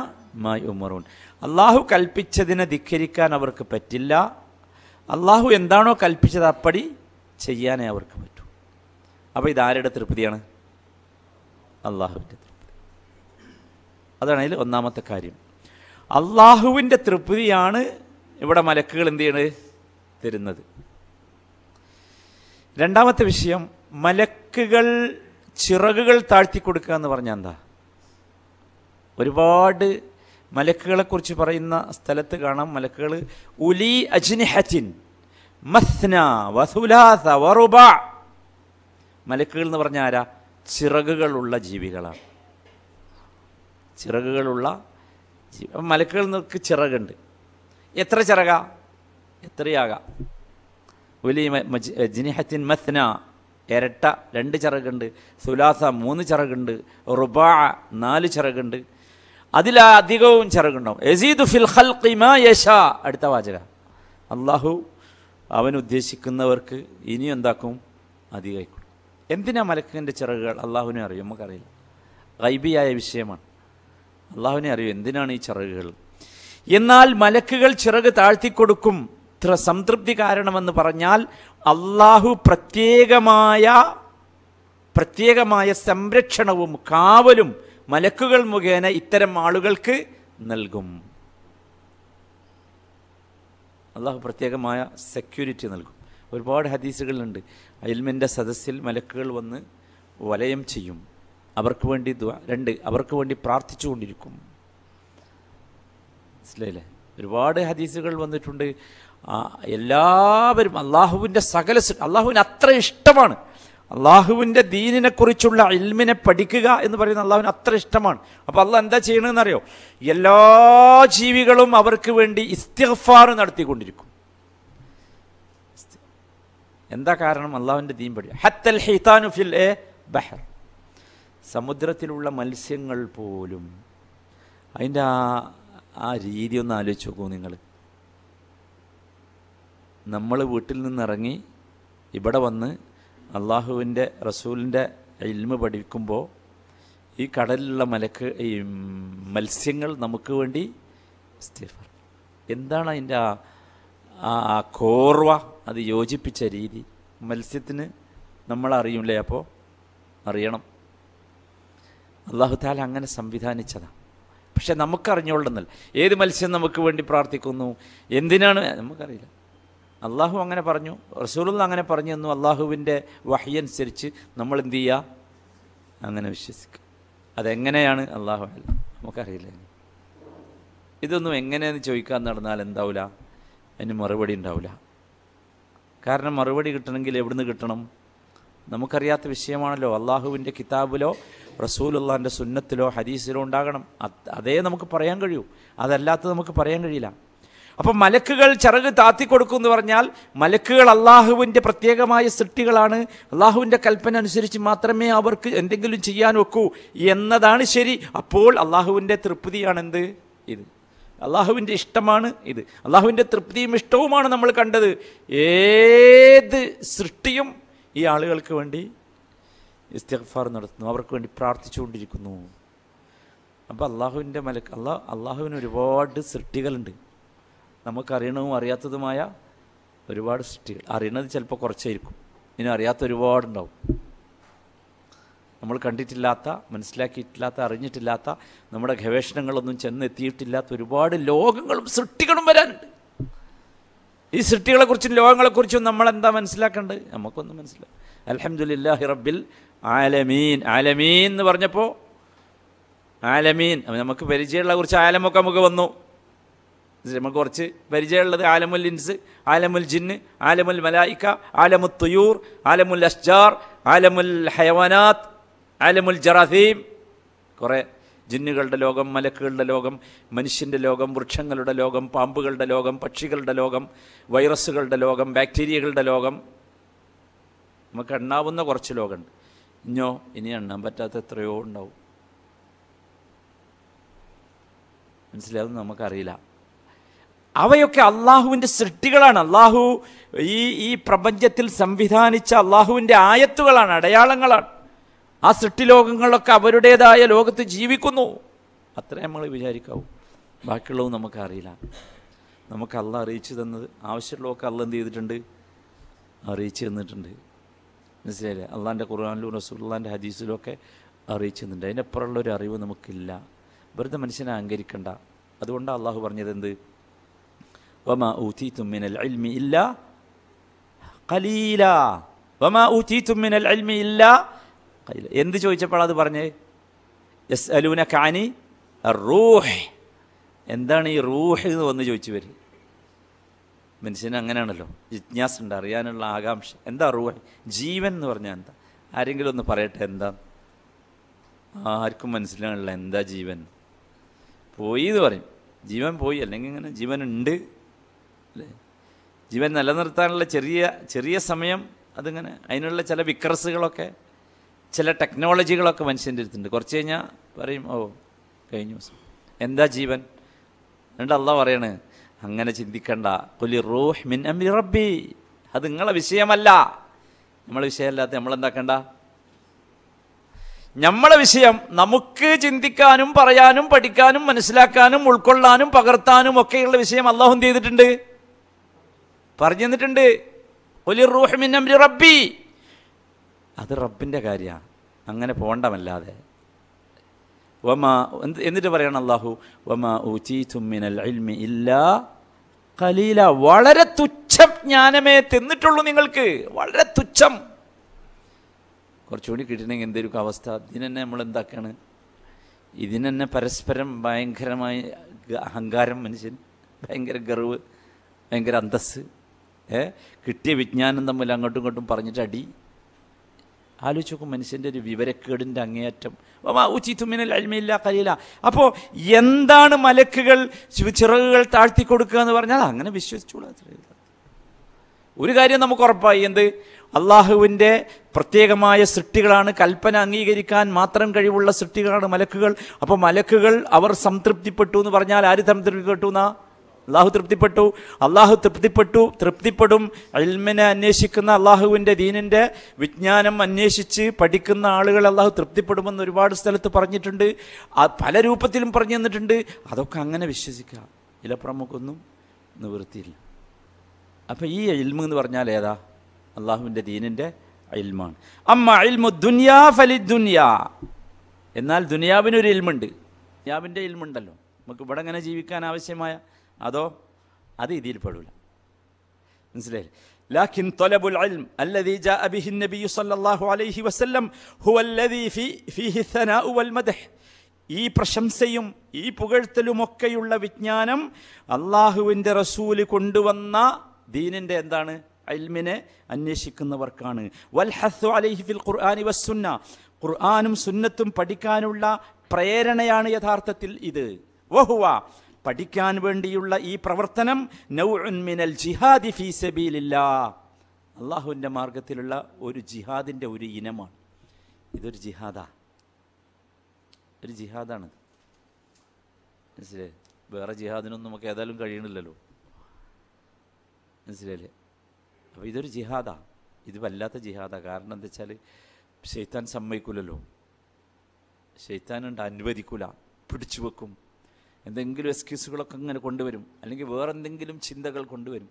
മായി ഉമറൂൻ അള്ളാഹു കൽപ്പിച്ചതിനെ ധിക്കരിക്കാൻ അവർക്ക് പറ്റില്ല അള്ളാഹു എന്താണോ കൽപ്പിച്ചത് അപ്പടി ചെയ്യാനേ അവർക്ക് പറ്റൂ അപ്പോൾ ഇതാരുടെ തൃപ്തിയാണ് അള്ളാഹുവിൻ്റെ തൃപ്തി അതാണ് അതിൽ ഒന്നാമത്തെ കാര്യം അള്ളാഹുവിൻ്റെ തൃപ്തിയാണ് ഇവിടെ മലക്കുകൾ എന്ത് ചെയ്യണത് തരുന്നത് രണ്ടാമത്തെ വിഷയം മലക്കുകൾ ചിറകുകൾ താഴ്ത്തി കൊടുക്കുക എന്ന് പറഞ്ഞാൽ എന്താ ഒരുപാട് മലക്കുകളെക്കുറിച്ച് പറയുന്ന സ്ഥലത്ത് കാണാം മലക്കുകൾ ഉലി അജ്നിഹത്തിൻ മസ്ന വസുലാസ വറുബ മലക്കുകൾ എന്ന് പറഞ്ഞാൽ ആരാ ചിറകുകളുള്ള ജീവികളാണ് ചിറകുകളുള്ള മലക്കുകൾക്ക് ചിറകുണ്ട് എത്ര ചിറക എത്രയാകാം ഒലി ജിനിഹത്തിൻ മസ്ന ഇരട്ട രണ്ട് ചിറകുണ്ട് സുലാസ മൂന്ന് ചിറകുണ്ട് റുബാ നാല് ചിറകുണ്ട് അതിലധികവും ചിറകുണ്ടാവും യസീദു ഫിൽ യശ അടുത്ത വാചക അള്ളാഹു അവൻ ഉദ്ദേശിക്കുന്നവർക്ക് ഇനിയും എന്താക്കും അധികം എന്തിനാ മലക്കിൻ്റെ ചിറകുകൾ അള്ളാഹുവിനെ അറിയും നമുക്കറിയില്ല ഗൈബിയായ വിഷയമാണ് അള്ളാഹുവിനെ അറിയൂ എന്തിനാണ് ഈ ചിറകുകൾ എന്നാൽ മലക്കുകൾ ചിറക് താഴ്ത്തിക്കൊടുക്കും ഇത്ര സംതൃപ്തി കാരണമെന്ന് പറഞ്ഞാൽ അള്ളാഹു പ്രത്യേകമായ പ്രത്യേകമായ സംരക്ഷണവും കാവലും മലക്കുകൾ മുഖേന ഇത്തരം ആളുകൾക്ക് നൽകും അള്ളാഹു പ്രത്യേകമായ സെക്യൂരിറ്റി നൽകും ഒരുപാട് ഹദീസുകളുണ്ട് അയൽമിൻ്റെ സദസ്സിൽ മലക്കുകൾ വന്ന് വലയം ചെയ്യും അവർക്ക് വേണ്ടി രണ്ട് അവർക്ക് വേണ്ടി കൊണ്ടിരിക്കും മനസ്സിലായില്ലേ ഒരുപാട് ഹദീസുകൾ വന്നിട്ടുണ്ട് എല്ലാവരും അള്ളാഹുവിൻ്റെ സകല അള്ളാഹുവിന് അത്ര ഇഷ്ടമാണ് അള്ളാഹുവിൻ്റെ ദീനിനെക്കുറിച്ചുള്ള ഇൽമിനെ പഠിക്കുക എന്ന് പറയുന്ന അള്ളാഹുവിന് അത്ര ഇഷ്ടമാണ് അപ്പോൾ അള്ളാഹ് എന്താ ചെയ്യണമെന്നറിയോ എല്ലാ ജീവികളും അവർക്ക് വേണ്ടി ഇസ്തിഫാർ നടത്തിക്കൊണ്ടിരിക്കും എന്താ കാരണം അള്ളാഹുവിൻ്റെ ദീൻ പഠിക്കുക ഹത്തൽ ഹിത്താനു ഫിൽ എ ബഹർ സമുദ്രത്തിലുള്ള മത്സ്യങ്ങൾ പോലും അതിൻ്റെ ആ ആ രീതി ഒന്ന് ആലോചിച്ച് നോക്കൂ നിങ്ങൾ നമ്മൾ വീട്ടിൽ നിന്നിറങ്ങി ഇവിടെ വന്ന് അള്ളാഹുവിൻ്റെ റസൂലിൻ്റെ ഇൽമ പഠിക്കുമ്പോൾ ഈ കടലിലുള്ള മലക്ക് ഈ മത്സ്യങ്ങൾ നമുക്ക് വേണ്ടി ഇസ്തീഫർ എന്താണ് അതിൻ്റെ ആ ആ കോർവ അത് യോജിപ്പിച്ച രീതി മത്സ്യത്തിന് നമ്മളറിയില്ലേ അപ്പോൾ അറിയണം അള്ളാഹുദാല അങ്ങനെ സംവിധാനിച്ചതാണ് പക്ഷെ നമുക്കറിഞ്ഞോളുന്നില്ല ഏത് മത്സ്യം നമുക്ക് വേണ്ടി പ്രാർത്ഥിക്കുന്നു എന്തിനാണ് നമുക്കറിയില്ല അള്ളാഹു അങ്ങനെ പറഞ്ഞു റസൂലുള്ള അങ്ങനെ പറഞ്ഞു തന്നു അള്ളാഹുവിൻ്റെ വഹിയനുസരിച്ച് നമ്മൾ എന്ത് ചെയ്യുക അങ്ങനെ വിശ്വസിക്കുക അതെങ്ങനെയാണ് അള്ളാഹു അല്ല നമുക്കറിയില്ല ഇതൊന്നും എങ്ങനെയെന്ന് ചോദിക്കാൻ നടന്നാൽ എന്താവില്ല അതിന് മറുപടി ഉണ്ടാവില്ല കാരണം മറുപടി കിട്ടണമെങ്കിൽ എവിടുന്ന് കിട്ടണം നമുക്കറിയാത്ത വിഷയമാണല്ലോ അള്ളാഹുവിൻ്റെ കിതാബിലോ റസൂലുള്ളാൻ്റെ സുന്നത്തിലോ ഹദീസിലോ ഉണ്ടാകണം അതേ നമുക്ക് പറയാൻ കഴിയൂ അതല്ലാത്തത് നമുക്ക് പറയാൻ കഴിയില്ല അപ്പം മലക്കുകൾ ചിറക് താത്തിക്കൊടുക്കും എന്ന് പറഞ്ഞാൽ മലക്കുകൾ അള്ളാഹുവിൻ്റെ പ്രത്യേകമായ സൃഷ്ടികളാണ് അള്ളാഹുവിൻ്റെ കൽപ്പന അനുസരിച്ച് മാത്രമേ അവർക്ക് എന്തെങ്കിലും ചെയ്യാൻ ഒക്കൂ എന്നതാണ് ശരി അപ്പോൾ അള്ളാഹുവിൻ്റെ തൃപ്തിയാണെന്ത് ഇത് അള്ളാഹുവിൻ്റെ ഇഷ്ടമാണ് ഇത് അള്ളാഹുവിൻ്റെ തൃപ്തിയും ഇഷ്ടവുമാണ് നമ്മൾ കണ്ടത് ഏത് സൃഷ്ടിയും ഈ ആളുകൾക്ക് വേണ്ടി ഇസ്തിഗ്ഫാർ നടത്തുന്നു അവർക്ക് വേണ്ടി പ്രാർത്ഥിച്ചുകൊണ്ടിരിക്കുന്നു അപ്പോൾ അള്ളാഹുവിൻ്റെ മലക്ക് അള്ളാ അള്ളാഹുവിന് ഒരുപാട് സൃഷ്ടികളുണ്ട് നമുക്കറിയണവും അറിയാത്തതുമായ ഒരുപാട് സൃഷ്ടികൾ അറിയണത് ചിലപ്പോൾ കുറച്ചായിരിക്കും ഇനി അറിയാത്ത ഒരുപാടുണ്ടാവും നമ്മൾ കണ്ടിട്ടില്ലാത്ത മനസ്സിലാക്കിയിട്ടില്ലാത്ത അറിഞ്ഞിട്ടില്ലാത്ത നമ്മുടെ ഗവേഷണങ്ങളൊന്നും ചെന്നെത്തിയിട്ടില്ലാത്ത ഒരുപാട് ലോകങ്ങളും സൃഷ്ടികളും വരാൻ ഈ ലോകങ്ങളെ ലോകങ്ങളെക്കുറിച്ചും നമ്മൾ എന്താ മനസ്സിലാക്കേണ്ടത് നമുക്കൊന്നും മനസ്സിലാക്കാം അലഹമുല്ലാഹി റബ്ബിൽ ആലമീൻ ആലമീൻ എന്ന് പറഞ്ഞപ്പോൾ ആലമീൻ നമുക്ക് പരിചയമുള്ള കുറച്ച് ആലമൊക്കെ നമുക്ക് വന്നു നമുക്ക് കുറച്ച് പരിചയമുള്ളത് ആലമുൽ ഇൻസ് ആലമുൽ ജിന്ന് ആലമുൽ മലായിക്ക ആലമുൽ തുയൂർ ആലമുൽ അഷ്ജാർ ആലമുൽ ഹയവാനാത്ത് ആലമുൽ ജറാസീം കുറേ ജിന്നുകളുടെ ലോകം മലക്കുകളുടെ ലോകം മനുഷ്യൻ്റെ ലോകം വൃക്ഷങ്ങളുടെ ലോകം പാമ്പുകളുടെ ലോകം പക്ഷികളുടെ ലോകം വൈറസുകളുടെ ലോകം ബാക്ടീരിയകളുടെ ലോകം നമുക്ക് എണ്ണാവുന്ന കുറച്ച് ലോകമുണ്ട് ഇഞ്ഞോ ഇനി എണ്ണാൻ പറ്റാത്ത എത്രയോ ഉണ്ടാവും മനസ്സിലാവുന്ന നമുക്കറിയില്ല അവയൊക്കെ അള്ളാഹുവിൻ്റെ സൃഷ്ടികളാണ് അള്ളാഹു ഈ ഈ പ്രപഞ്ചത്തിൽ സംവിധാനിച്ച അള്ളാഹുവിൻ്റെ ആയത്തുകളാണ് അടയാളങ്ങളാണ് ആ ലോകങ്ങളൊക്കെ അവരുടേതായ ലോകത്ത് ജീവിക്കുന്നു അത്രേ നമ്മൾ വിചാരിക്കാവൂ ബാക്കിയുള്ളതും നമുക്കറിയില്ല നമുക്ക് അല്ല അറിയിച്ചു തന്നത് ആവശ്യമുള്ളതൊക്കെ അല്ല എന്ത് ചെയ്തിട്ടുണ്ട് അറിയിച്ചു തന്നിട്ടുണ്ട് മനസ്സിലായില്ലേ അള്ളാൻ്റെ ഖുർആാനിലും റസൂള്ളാൻ്റെ ഹദീസിലുമൊക്കെ അറിയിച്ചു തന്നിട്ടുണ്ട് അതിനപ്പുറമുള്ള ഒരു അറിവ് നമുക്കില്ല വെറുതെ മനുഷ്യനെ അഹങ്കരിക്കണ്ട അതുകൊണ്ടാണ് അള്ളാഹു പറഞ്ഞത് എന്ത് ഇല്ല ഇല്ല കയ്യിൽ എന്ത് ചോദിച്ചപ്പോൾ അത് പറഞ്ഞേ എസ് അലൂന കാനി റൂഹ് എന്താണ് ഈ റൂഹ് എന്ന് വന്ന് ചോദിച്ചു വരും മനുഷ്യന് അങ്ങനെയാണല്ലോ ജിജ്ഞാസ ഉണ്ട് അറിയാനുള്ള ആകാംക്ഷ എന്താ റൂഹ് ജീവൻ എന്ന് പറഞ്ഞാൽ എന്താ ആരെങ്കിലും ഒന്ന് പറയട്ടെ എന്താ ആർക്കും മനസ്സിലാണല്ലോ എന്താ ജീവൻ പോയി എന്ന് പറയും ജീവൻ പോയി അല്ലെങ്കിൽ ഇങ്ങനെ ഉണ്ട് അല്ലേ ജീവൻ നിലനിർത്താനുള്ള ചെറിയ ചെറിയ സമയം അതിങ്ങനെ അതിനുള്ള ചില വിക്രസുകളൊക്കെ ചില ടെക്നോളജികളൊക്കെ മനുഷ്യൻ്റെ അടുത്തുണ്ട് കുറച്ച് കഴിഞ്ഞാൽ പറയും ഓ കഴിഞ്ഞു എന്താ ജീവൻ എന്നിട്ട് അല്ല പറയണ് അങ്ങനെ ചിന്തിക്കണ്ട കൊലി റൂഹ് മിൻ അമി റബ്ബി അത് നിങ്ങളെ വിഷയമല്ല നമ്മളെ വിഷയമല്ലാത്ത നമ്മളെന്താക്കണ്ട നമ്മളെ വിഷയം നമുക്ക് ചിന്തിക്കാനും പറയാനും പഠിക്കാനും മനസ്സിലാക്കാനും ഉൾക്കൊള്ളാനും പകർത്താനും ഒക്കെയുള്ള വിഷയം അള്ളാഹു എന്ത് ചെയ്തിട്ടുണ്ട് പറഞ്ഞു തന്നിട്ടുണ്ട് റൂഹ് മിൻ റബ്ബി അത് റബ്ബിൻ്റെ കാര്യമാണ് അങ്ങനെ പോകണ്ടമല്ലാതെ വമ എന്നിട്ട് പറയണം അള്ളാഹു വമ ഉചി തുമ്മിനൽ അൽമി ഇല്ലാ കലീല വളരെ തുച്ഛം ജ്ഞാനമേ തിന്നിട്ടുള്ളൂ നിങ്ങൾക്ക് വളരെ തുച്ഛം കുറച്ചുകൂടി കിട്ടണമെങ്കിൽ എന്തൊരു അവസ്ഥ ഇതിനെന്നെ നമ്മൾ എന്താക്കാണ് ഇതിനെന്നെ പരസ്പരം ഭയങ്കരമായി അഹങ്കാരം മനുഷ്യൻ ഭയങ്കര ഗർവ് ഭയങ്കര അന്തസ് കിട്ടിയ വിജ്ഞാനം തമ്മിൽ അങ്ങോട്ടും ഇങ്ങോട്ടും പറഞ്ഞിട്ട് അടി നോക്കും മനുഷ്യൻ്റെ ഒരു വിവരക്കേടിൻ്റെ അങ്ങേയറ്റം ഉചിത്തുമിനൽ അഴിമയില്ല കലീല അപ്പോൾ എന്താണ് മലക്കുകൾ ചിറകുകൾ താഴ്ത്തി കൊടുക്കുക എന്ന് പറഞ്ഞാൽ അങ്ങനെ വിശ്വസിച്ചോളാം ഒരു കാര്യം നമുക്ക് ഉറപ്പായി എന്ത് അള്ളാഹുവിൻ്റെ പ്രത്യേകമായ സൃഷ്ടികളാണ് കൽപ്പന അംഗീകരിക്കാൻ മാത്രം കഴിവുള്ള സൃഷ്ടികളാണ് മലക്കുകൾ അപ്പോൾ മലക്കുകൾ അവർ സംതൃപ്തിപ്പെട്ടു എന്ന് പറഞ്ഞാൽ ആര് സംതൃപ്തിപ്പെട്ടു എന്നാ അള്ളാഹു തൃപ്തിപ്പെട്ടു അള്ളാഹു തൃപ്തിപ്പെട്ടു തൃപ്തിപ്പെടും അൽമിനെ അന്വേഷിക്കുന്ന അള്ളാഹുവിൻ്റെ ദീനിൻ്റെ വിജ്ഞാനം അന്വേഷിച്ച് പഠിക്കുന്ന ആളുകൾ അള്ളാഹു തൃപ്തിപ്പെടുമെന്ന് ഒരുപാട് സ്ഥലത്ത് പറഞ്ഞിട്ടുണ്ട് പല രൂപത്തിലും പറഞ്ഞു തന്നിട്ടുണ്ട് അതൊക്കെ അങ്ങനെ വിശ്വസിക്കുക ഇലപ്പുറം പ്രമുഖൊന്നും നിവൃത്തിയില്ല അപ്പം ഈ ഇൽമ എന്ന് പറഞ്ഞാൽ ഏതാ അള്ളാഹുവിൻ്റെ ദീനിൻ്റെ ഇൽമാണ് അമ്മ ഇൽമു ദുനിയാ ഫലി ദുനിയാ എന്നാൽ ദുനിയാവിനൊരു ഇൽമുണ്ട് ദുനിയാവിൻ്റെ ഇൽമുണ്ടല്ലോ നമുക്ക് ഇവിടെ അങ്ങനെ ജീവിക്കാൻ ആവശ്യമായ അതോ അത് ഇതിൽ പെടില്ല മനസ്സിലായില്ലേ لكن طلب العلم الذي جاء به النبي صلى الله عليه وسلم هو الذي في فيه الثناء والمدح ഈ പ്രശംസയും ഈ പുകഴ്ത്തലുമൊക്കെയുള്ള വിജ്ഞാനം അള്ളാഹുവിൻ്റെ റസൂല് കൊണ്ടുവന്ന ദീനിൻ്റെ എന്താണ് അൽമിനെ അന്വേഷിക്കുന്നവർക്കാണ് വൽഹസു അലൈഹി ഫിൽ ഖുർആാനി വസ്സുന്ന ഖുർആാനും സുന്നത്തും പഠിക്കാനുള്ള പ്രേരണയാണ് യഥാർത്ഥത്തിൽ ഇത് വഹുവ പഠിക്കാൻ വേണ്ടിയുള്ള ഈ പ്രവർത്തനം മിനൽ ജിഹാദി ഫീ സബീലില്ല അള്ളാഹുവിൻ്റെ മാർഗത്തിലുള്ള ഒരു ജിഹാദിൻ്റെ ഒരു ഇനമാണ് ഇതൊരു ജിഹാദാ ഒരു ജിഹാദാണ് മനസ്സിലായി വേറെ ജിഹാദിനൊന്നും നമുക്ക് ഏതായാലും കഴിയണില്ലല്ലോ മനസ്സിലായില്ലേ അപ്പോൾ ഇതൊരു ജിഹാദാ ഇത് വല്ലാത്ത ജിഹാദാ കാരണം എന്താ വെച്ചാൽ ഷെയ്ത്താൻ സമ്മതിക്കില്ലല്ലോ ഷെയ്ത്താനുണ്ട് അനുവദിക്കൂല പിടിച്ചു വെക്കും എന്തെങ്കിലും എക്സ്ക്യൂസുകളൊക്കെ ഇങ്ങനെ കൊണ്ടുവരും അല്ലെങ്കിൽ വേറെന്തെങ്കിലും ചിന്തകൾ കൊണ്ടുവരും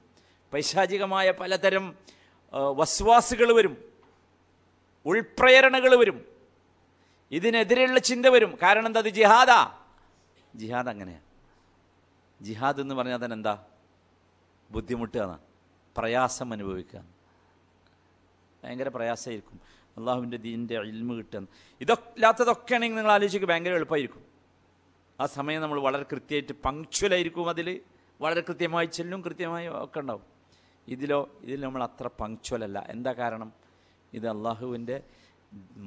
പൈശാചികമായ പലതരം വസ്വാസുകൾ വരും ഉൾപ്രേരണകൾ വരും ഇതിനെതിരെയുള്ള ചിന്ത വരും കാരണം എന്താ അത് ജിഹാദാ ജിഹാദ് അങ്ങനെയാണ് ജിഹാദ് എന്ന് പറഞ്ഞാൽ തന്നെ എന്താ ബുദ്ധിമുട്ടുകയാണ് പ്രയാസം അനുഭവിക്കുക ഭയങ്കര പ്രയാസമായിരിക്കും അള്ളാഹുവിൻ്റെ ദീൻ്റെ ഇൽമ കിട്ടുക ഇതൊക്കെ ഇല്ലാത്തതൊക്കെയാണെങ്കിൽ നിങ്ങൾ ആലോചിക്കുക ഭയങ്കര എളുപ്പമായിരിക്കും ആ സമയം നമ്മൾ വളരെ കൃത്യമായിട്ട് പങ്ക്ച്വലായിരിക്കും അതിൽ വളരെ കൃത്യമായി ചെല്ലും കൃത്യമായി ഒക്കെ ഉണ്ടാവും ഇതിലോ ഇതിൽ നമ്മൾ അത്ര പങ്ക്ച്വലല്ല എന്താ കാരണം ഇത് അള്ളാഹുവിൻ്റെ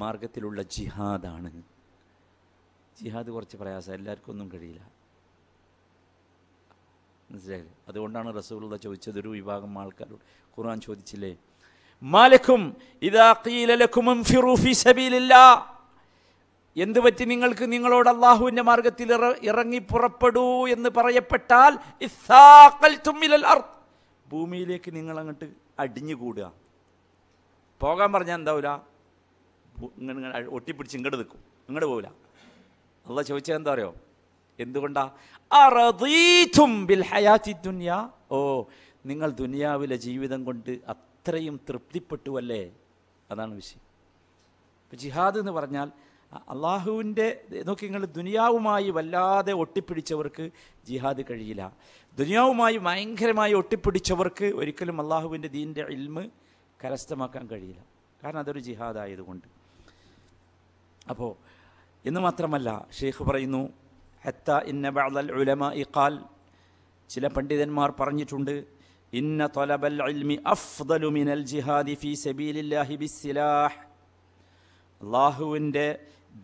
മാർഗത്തിലുള്ള ജിഹാദാണ് ജിഹാദ് കുറച്ച് പ്രയാസം എല്ലാവർക്കും ഒന്നും കഴിയില്ല മനസ്സിലായില്ലേ അതുകൊണ്ടാണ് റസൂലുള്ള ചോദിച്ചത് ഒരു വിഭാഗം ആൾക്കാരോട് ഖുർആൻ ചോദിച്ചില്ലേ മാലക്കും ഇതാ എന്തു പറ്റി നിങ്ങൾക്ക് നിങ്ങളോട് അള്ളാഹുവിൻ്റെ മാർഗത്തിൽ ഇറങ്ങി പുറപ്പെടൂ എന്ന് പറയപ്പെട്ടാൽ ഭൂമിയിലേക്ക് നിങ്ങൾ അങ്ങോട്ട് അടിഞ്ഞുകൂടുക പോകാൻ പറഞ്ഞാൽ എന്താവില്ല ഒട്ടിപ്പിടിച്ച് ഇങ്ങോട്ട് നിൽക്കും ഇങ്ങോട്ട് പോവില്ല അല്ല ചോദിച്ചാൽ എന്താ അറിയോ എന്തുകൊണ്ടാ ബിൽ ഓ നിങ്ങൾ ദുനിയാവിലെ ജീവിതം കൊണ്ട് അത്രയും തൃപ്തിപ്പെട്ടു അല്ലേ അതാണ് വിഷയം ജിഹാദ് എന്ന് പറഞ്ഞാൽ അള്ളാഹുവിൻ്റെ നോക്കി നിങ്ങൾ ദുനിയാവുമായി വല്ലാതെ ഒട്ടിപ്പിടിച്ചവർക്ക് ജിഹാദ് കഴിയില്ല ദുനിയാവുമായി ഭയങ്കരമായി ഒട്ടിപ്പിടിച്ചവർക്ക് ഒരിക്കലും അള്ളാഹുവിൻ്റെ ദീൻ്റെ ഇൽമ് കരസ്ഥമാക്കാൻ കഴിയില്ല കാരണം അതൊരു ജിഹാദ് ആയതുകൊണ്ട് അപ്പോൾ എന്ന് മാത്രമല്ല ഷെയ്ഖ് പറയുന്നു ഹത്ത ഇന്ന ബഅൽ ഉലമ ഇഖാൽ ചില പണ്ഡിതന്മാർ പറഞ്ഞിട്ടുണ്ട് ഇന്ന തൊലബൽ അൽമി അഫ്ദലു മിനൽ ജിഹാദി ഫി സബീലില്ലാഹി ബിസ്സിലാഹ് അള്ളാഹുവിൻ്റെ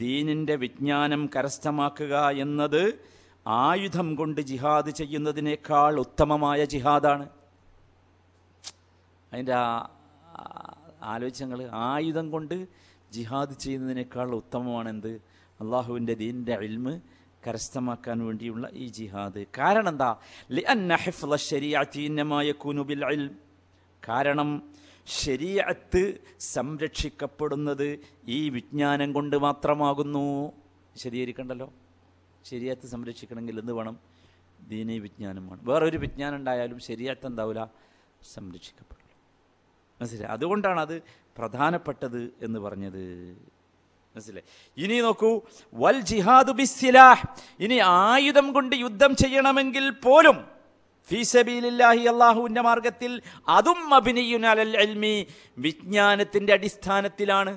ദീനിൻ്റെ വിജ്ഞാനം കരസ്ഥമാക്കുക എന്നത് ആയുധം കൊണ്ട് ജിഹാദ് ചെയ്യുന്നതിനേക്കാൾ ഉത്തമമായ ജിഹാദാണ് അതിൻ്റെ ആ ആലോചനകൾ ആയുധം കൊണ്ട് ജിഹാദ് ചെയ്യുന്നതിനേക്കാൾ ഉത്തമമാണ് എന്ത് അള്ളാഹുവിൻ്റെ ദീനിൻ്റെ അൽമ് കരസ്ഥമാക്കാൻ വേണ്ടിയുള്ള ഈ ജിഹാദ് കാരണം എന്താ കാരണം ശരീരത്ത് സംരക്ഷിക്കപ്പെടുന്നത് ഈ വിജ്ഞാനം കൊണ്ട് മാത്രമാകുന്നു ശരിയായിരിക്കണ്ടല്ലോ ശരിയത്ത് സംരക്ഷിക്കണമെങ്കിൽ എന്ത് വേണം ദീനി വിജ്ഞാനം വേണം വേറൊരു വിജ്ഞാനം ഉണ്ടായാലും ശരിയാത്ത് എന്താവില്ല സംരക്ഷിക്കപ്പെടില്ല മനസ്സിലായി അതുകൊണ്ടാണ് അത് പ്രധാനപ്പെട്ടത് എന്ന് പറഞ്ഞത് മനസ്സിലായി ഇനി നോക്കൂ വൽ ജിഹാദു ബിസിലാഹ് ഇനി ആയുധം കൊണ്ട് യുദ്ധം ചെയ്യണമെങ്കിൽ പോലും അള്ളാഹുവിന്റെ മാർഗത്തിൽ അതും അഭിനയുൻ അലൽ അൽമി വിജ്ഞാനത്തിൻ്റെ അടിസ്ഥാനത്തിലാണ്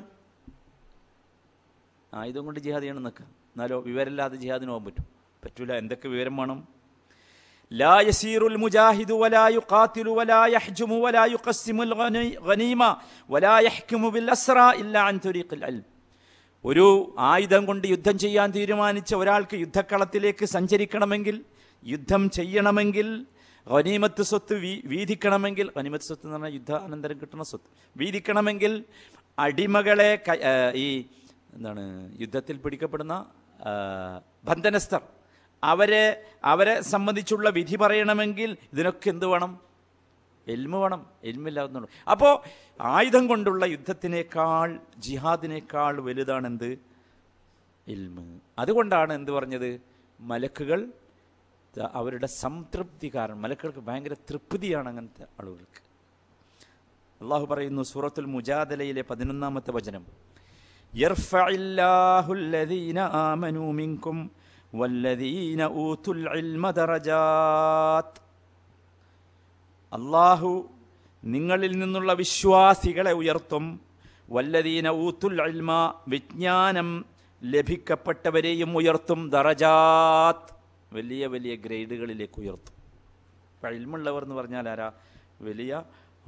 ആയുധം കൊണ്ട് ജിഹാദ് ചെയ്യണം നിൽക്കുക എന്നാലോ വിവരമില്ലാതെ ജിഹാദിന് പോകാൻ പറ്റും പറ്റൂല എന്തൊക്കെ വിവരം വേണം ലാ യസീറുൽ മുജാഹിദു വലാ യുഖാതിലു വലാ യഹ്ജുമു വലാ യുഖസ്സിമുൽ ഗനീമ വലാ യഹ്കുമു ബിൽ അസ്റ ഇല്ലാ അൻ തരീഖിൽ അൽം ഒരു ആയുധം കൊണ്ട് യുദ്ധം ചെയ്യാൻ തീരുമാനിച്ച ഒരാൾക്ക് യുദ്ധക്കളത്തിലേക്ക് സഞ്ചരിക്കണമെങ്കിൽ യുദ്ധം ചെയ്യണമെങ്കിൽ ഖനീമത്ത് സ്വത്ത് വീ വീതിക്കണമെങ്കിൽ ഖനീമത്ത് സ്വത്ത് എന്ന് പറഞ്ഞാൽ യുദ്ധാനന്തരം കിട്ടുന്ന സ്വത്ത് വീതിക്കണമെങ്കിൽ അടിമകളെ ഈ എന്താണ് യുദ്ധത്തിൽ പിടിക്കപ്പെടുന്ന ബന്ധനസ്ഥർ അവരെ അവരെ സംബന്ധിച്ചുള്ള വിധി പറയണമെങ്കിൽ ഇതിനൊക്കെ എന്ത് വേണം എൽമ വേണം എൽമില്ലാവുന്നുള്ളൂ അപ്പോൾ ആയുധം കൊണ്ടുള്ള യുദ്ധത്തിനേക്കാൾ ജിഹാദിനേക്കാൾ വലുതാണെന്ത് എൽമ് അതുകൊണ്ടാണ് എന്ത് പറഞ്ഞത് മലക്കുകൾ അവരുടെ സംതൃപ്തി കാരണം മലക്കുകൾക്ക് ഭയങ്കര തൃപ്തിയാണ് അങ്ങനത്തെ ആളുകൾക്ക് അള്ളാഹു പറയുന്നു സൂറത്തുൽ മുജാദലയിലെ പതിനൊന്നാമത്തെ വചനം അള്ളാഹു നിങ്ങളിൽ നിന്നുള്ള വിശ്വാസികളെ ഉയർത്തും വല്ലദീന ഊത്തുൽ അൽമ വിജ്ഞാനം ലഭിക്കപ്പെട്ടവരെയും ഉയർത്തും ദറജാത്ത് വലിയ വലിയ ഗ്രേഡുകളിലേക്ക് ഉയർത്തും അപ്പം ഇൽമുള്ളവർ എന്ന് പറഞ്ഞാൽ ആരാ വലിയ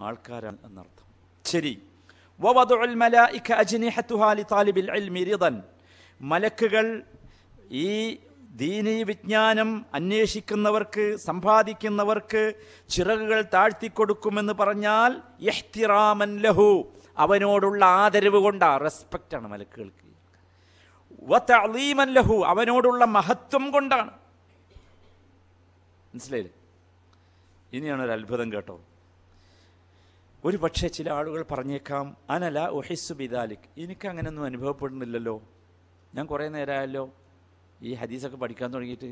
ആൾക്കാരാണ് എന്നർത്ഥം ശരി മലക്കുകൾ ഈ ദീനീ വിജ്ഞാനം അന്വേഷിക്കുന്നവർക്ക് സമ്പാദിക്കുന്നവർക്ക് ചിറകുകൾ താഴ്ത്തിക്കൊടുക്കുമെന്ന് പറഞ്ഞാൽ യഹ്തിറാമൻ ലഹു അവനോടുള്ള ആദരവ് കൊണ്ടാ റെസ്പെക്റ്റാണ് മലക്കുകൾക്ക് ലഹു അവനോടുള്ള മഹത്വം കൊണ്ടാണ് മനസ്സിലായില്ലേ ഇനിയാണ് ഒരു അത്ഭുതം കേട്ടോ ഒരു പക്ഷേ ചില ആളുകൾ പറഞ്ഞേക്കാം അനല ഒഹിസു ബിദാലിക് എനിക്ക് അങ്ങനെയൊന്നും അനുഭവപ്പെടുന്നില്ലല്ലോ ഞാൻ കുറേ നേരമായല്ലോ ഈ ഹദീസൊക്കെ പഠിക്കാൻ തുടങ്ങിയിട്ട്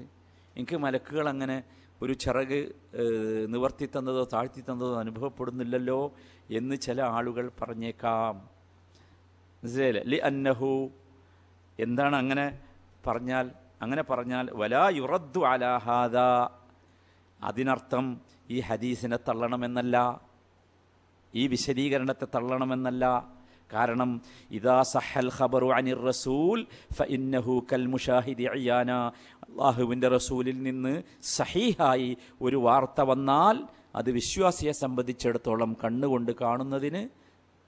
എനിക്ക് മലക്കുകൾ അങ്ങനെ ഒരു ചിറക് നിവർത്തി തന്നതോ താഴ്ത്തി തന്നതോ അനുഭവപ്പെടുന്നില്ലല്ലോ എന്ന് ചില ആളുകൾ പറഞ്ഞേക്കാം മനസ്സിലായില്ലേ ലി അന്നഹു എന്താണ് അങ്ങനെ പറഞ്ഞാൽ അങ്ങനെ പറഞ്ഞാൽ വലാ യുറദ്ദു അലാഹാദ അതിനർത്ഥം ഈ ഹദീസിനെ തള്ളണമെന്നല്ല ഈ വിശദീകരണത്തെ തള്ളണമെന്നല്ല കാരണം ഇതാ സഹൽ ഖബറു അനിർ റസൂൽ ഫഇന്നഹു കൽ മുഷാഹിദി അയ്യാന അള്ളാഹുവിൻ്റെ റസൂലിൽ നിന്ന് സഹീഹായി ഒരു വാർത്ത വന്നാൽ അത് വിശ്വാസിയെ സംബന്ധിച്ചിടത്തോളം കണ്ണുകൊണ്ട് കാണുന്നതിന്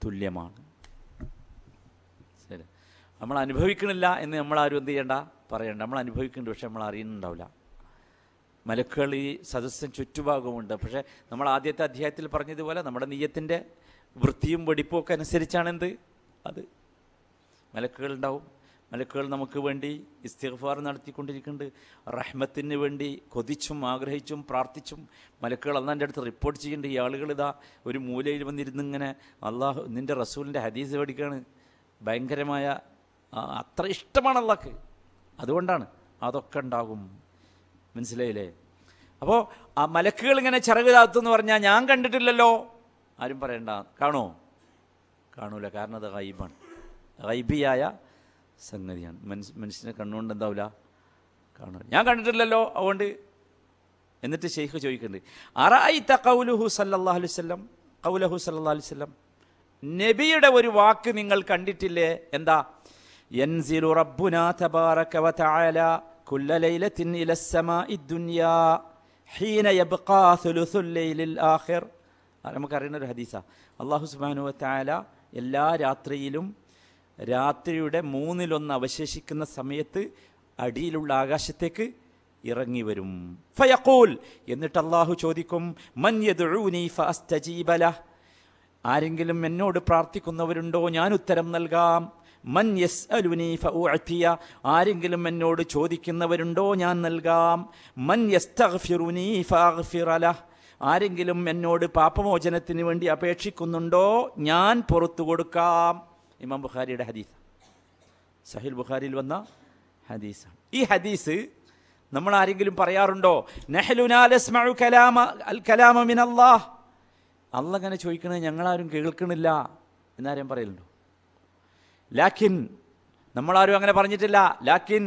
തുല്യമാണ് ശരി നമ്മൾ അനുഭവിക്കണില്ല എന്ന് നമ്മൾ ആരും എന്ത് ചെയ്യേണ്ട പറയണ്ട നമ്മൾ അനുഭവിക്കുന്നുണ്ട് പക്ഷെ നമ്മൾ അറിയുന്നുണ്ടാവില്ല മലക്കുകൾ ഈ സദസ്സിന് ചുറ്റുഭാഗമുണ്ട് പക്ഷേ നമ്മൾ ആദ്യത്തെ അധ്യായത്തിൽ പറഞ്ഞതുപോലെ നമ്മുടെ നെയ്യത്തിൻ്റെ വൃത്തിയും വെടിപ്പും ഒക്കെ അനുസരിച്ചാണെന്ത് അത് മലക്കുകൾ ഉണ്ടാവും മലക്കുകൾ നമുക്ക് വേണ്ടി ഇസ്തിഗ്ഫാർ നടത്തിക്കൊണ്ടിരിക്കുന്നുണ്ട് റഹ്മത്തിന് വേണ്ടി കൊതിച്ചും ആഗ്രഹിച്ചും പ്രാർത്ഥിച്ചും മലക്കുകൾ എൻ്റെ അടുത്ത് റിപ്പോർട്ട് ചെയ്യേണ്ട ഈ ആളുകൾ ഇതാ ഒരു മൂലയിൽ ഇങ്ങനെ അള്ളാഹു നിൻ്റെ റസൂലിൻ്റെ ഹദീസ് പഠിക്കുകയാണ് ഭയങ്കരമായ അത്ര ഇഷ്ടമാണ് അള്ളാഹ്ക്ക് അതുകൊണ്ടാണ് അതൊക്കെ ഉണ്ടാകും മനസ്സിലായില്ലേ അപ്പോൾ ആ മലക്കുകൾ ഇങ്ങനെ ചിറക് താത്തു എന്ന് പറഞ്ഞാൽ ഞാൻ കണ്ടിട്ടില്ലല്ലോ ആരും പറയണ്ട കാണോ കാണൂല കാരണം അത് ഗൈബാണ് റൈബിയായ സംഗതിയാണ് മനുഷ്യ മനുഷ്യനെ കണ്ണുകൊണ്ട് എന്താവില്ല കാണൂ ഞാൻ കണ്ടിട്ടില്ലല്ലോ അതുകൊണ്ട് എന്നിട്ട് ഷെയ്ഖ് ചോദിക്കുന്നുണ്ട് അറായി തൗലുഹു സല്ലാ അലുസല്ലം കൗലഹു സല്ലാ അലുസല്ലം നബിയുടെ ഒരു വാക്ക് നിങ്ങൾ കണ്ടിട്ടില്ലേ എന്താ എൻസിലു റബ്ബുനാ ബാറക്കവ തായാല كل ليلة إلى السماء الدنيا حين يبقى ثلث الليل الآخر നമുക്കറിയുന്ന ഒരു ഹദീസാണ് അള്ളാഹു സുബാനുവ താല എല്ലാ രാത്രിയിലും രാത്രിയുടെ മൂന്നിലൊന്ന് അവശേഷിക്കുന്ന സമയത്ത് അടിയിലുള്ള ആകാശത്തേക്ക് ഇറങ്ങി വരും ഫയക്കൂൽ എന്നിട്ട് അള്ളാഹു ചോദിക്കും മൻ ആരെങ്കിലും എന്നോട് പ്രാർത്ഥിക്കുന്നവരുണ്ടോ ഞാൻ ഉത്തരം നൽകാം മൻ യസ് അലുനി ഫഊഅത്തിയ ആരെങ്കിലും എന്നോട് ചോദിക്കുന്നവരുണ്ടോ ഞാൻ നൽകാം മൻ യസ്തഗ്ഫിറുനി ഫഅഗ്ഫിറല ആരെങ്കിലും എന്നോട് പാപമോചനത്തിന് വേണ്ടി അപേക്ഷിക്കുന്നുണ്ടോ ഞാൻ പുറത്തു കൊടുക്കാം ഇമാം ബുഖാരിയുടെ ഹദീസ് സഹിൽ ബുഖാരിയിൽ വന്ന ഹദീസ് ഈ ഹദീസ് നമ്മൾ ആരെങ്കിലും പറയാറുണ്ടോ നെഹ്ലുനാലസ്മു കലാമ അൽ കലാമ മിനല്ലാഹ് അള്ളങ്ങനെ ചോദിക്കണത് ഞങ്ങളാരും കേൾക്കണില്ല എന്നാരും പറയലുണ്ടോ ലാക്കിൻ നമ്മളാരും അങ്ങനെ പറഞ്ഞിട്ടില്ല ലാക്കിൻ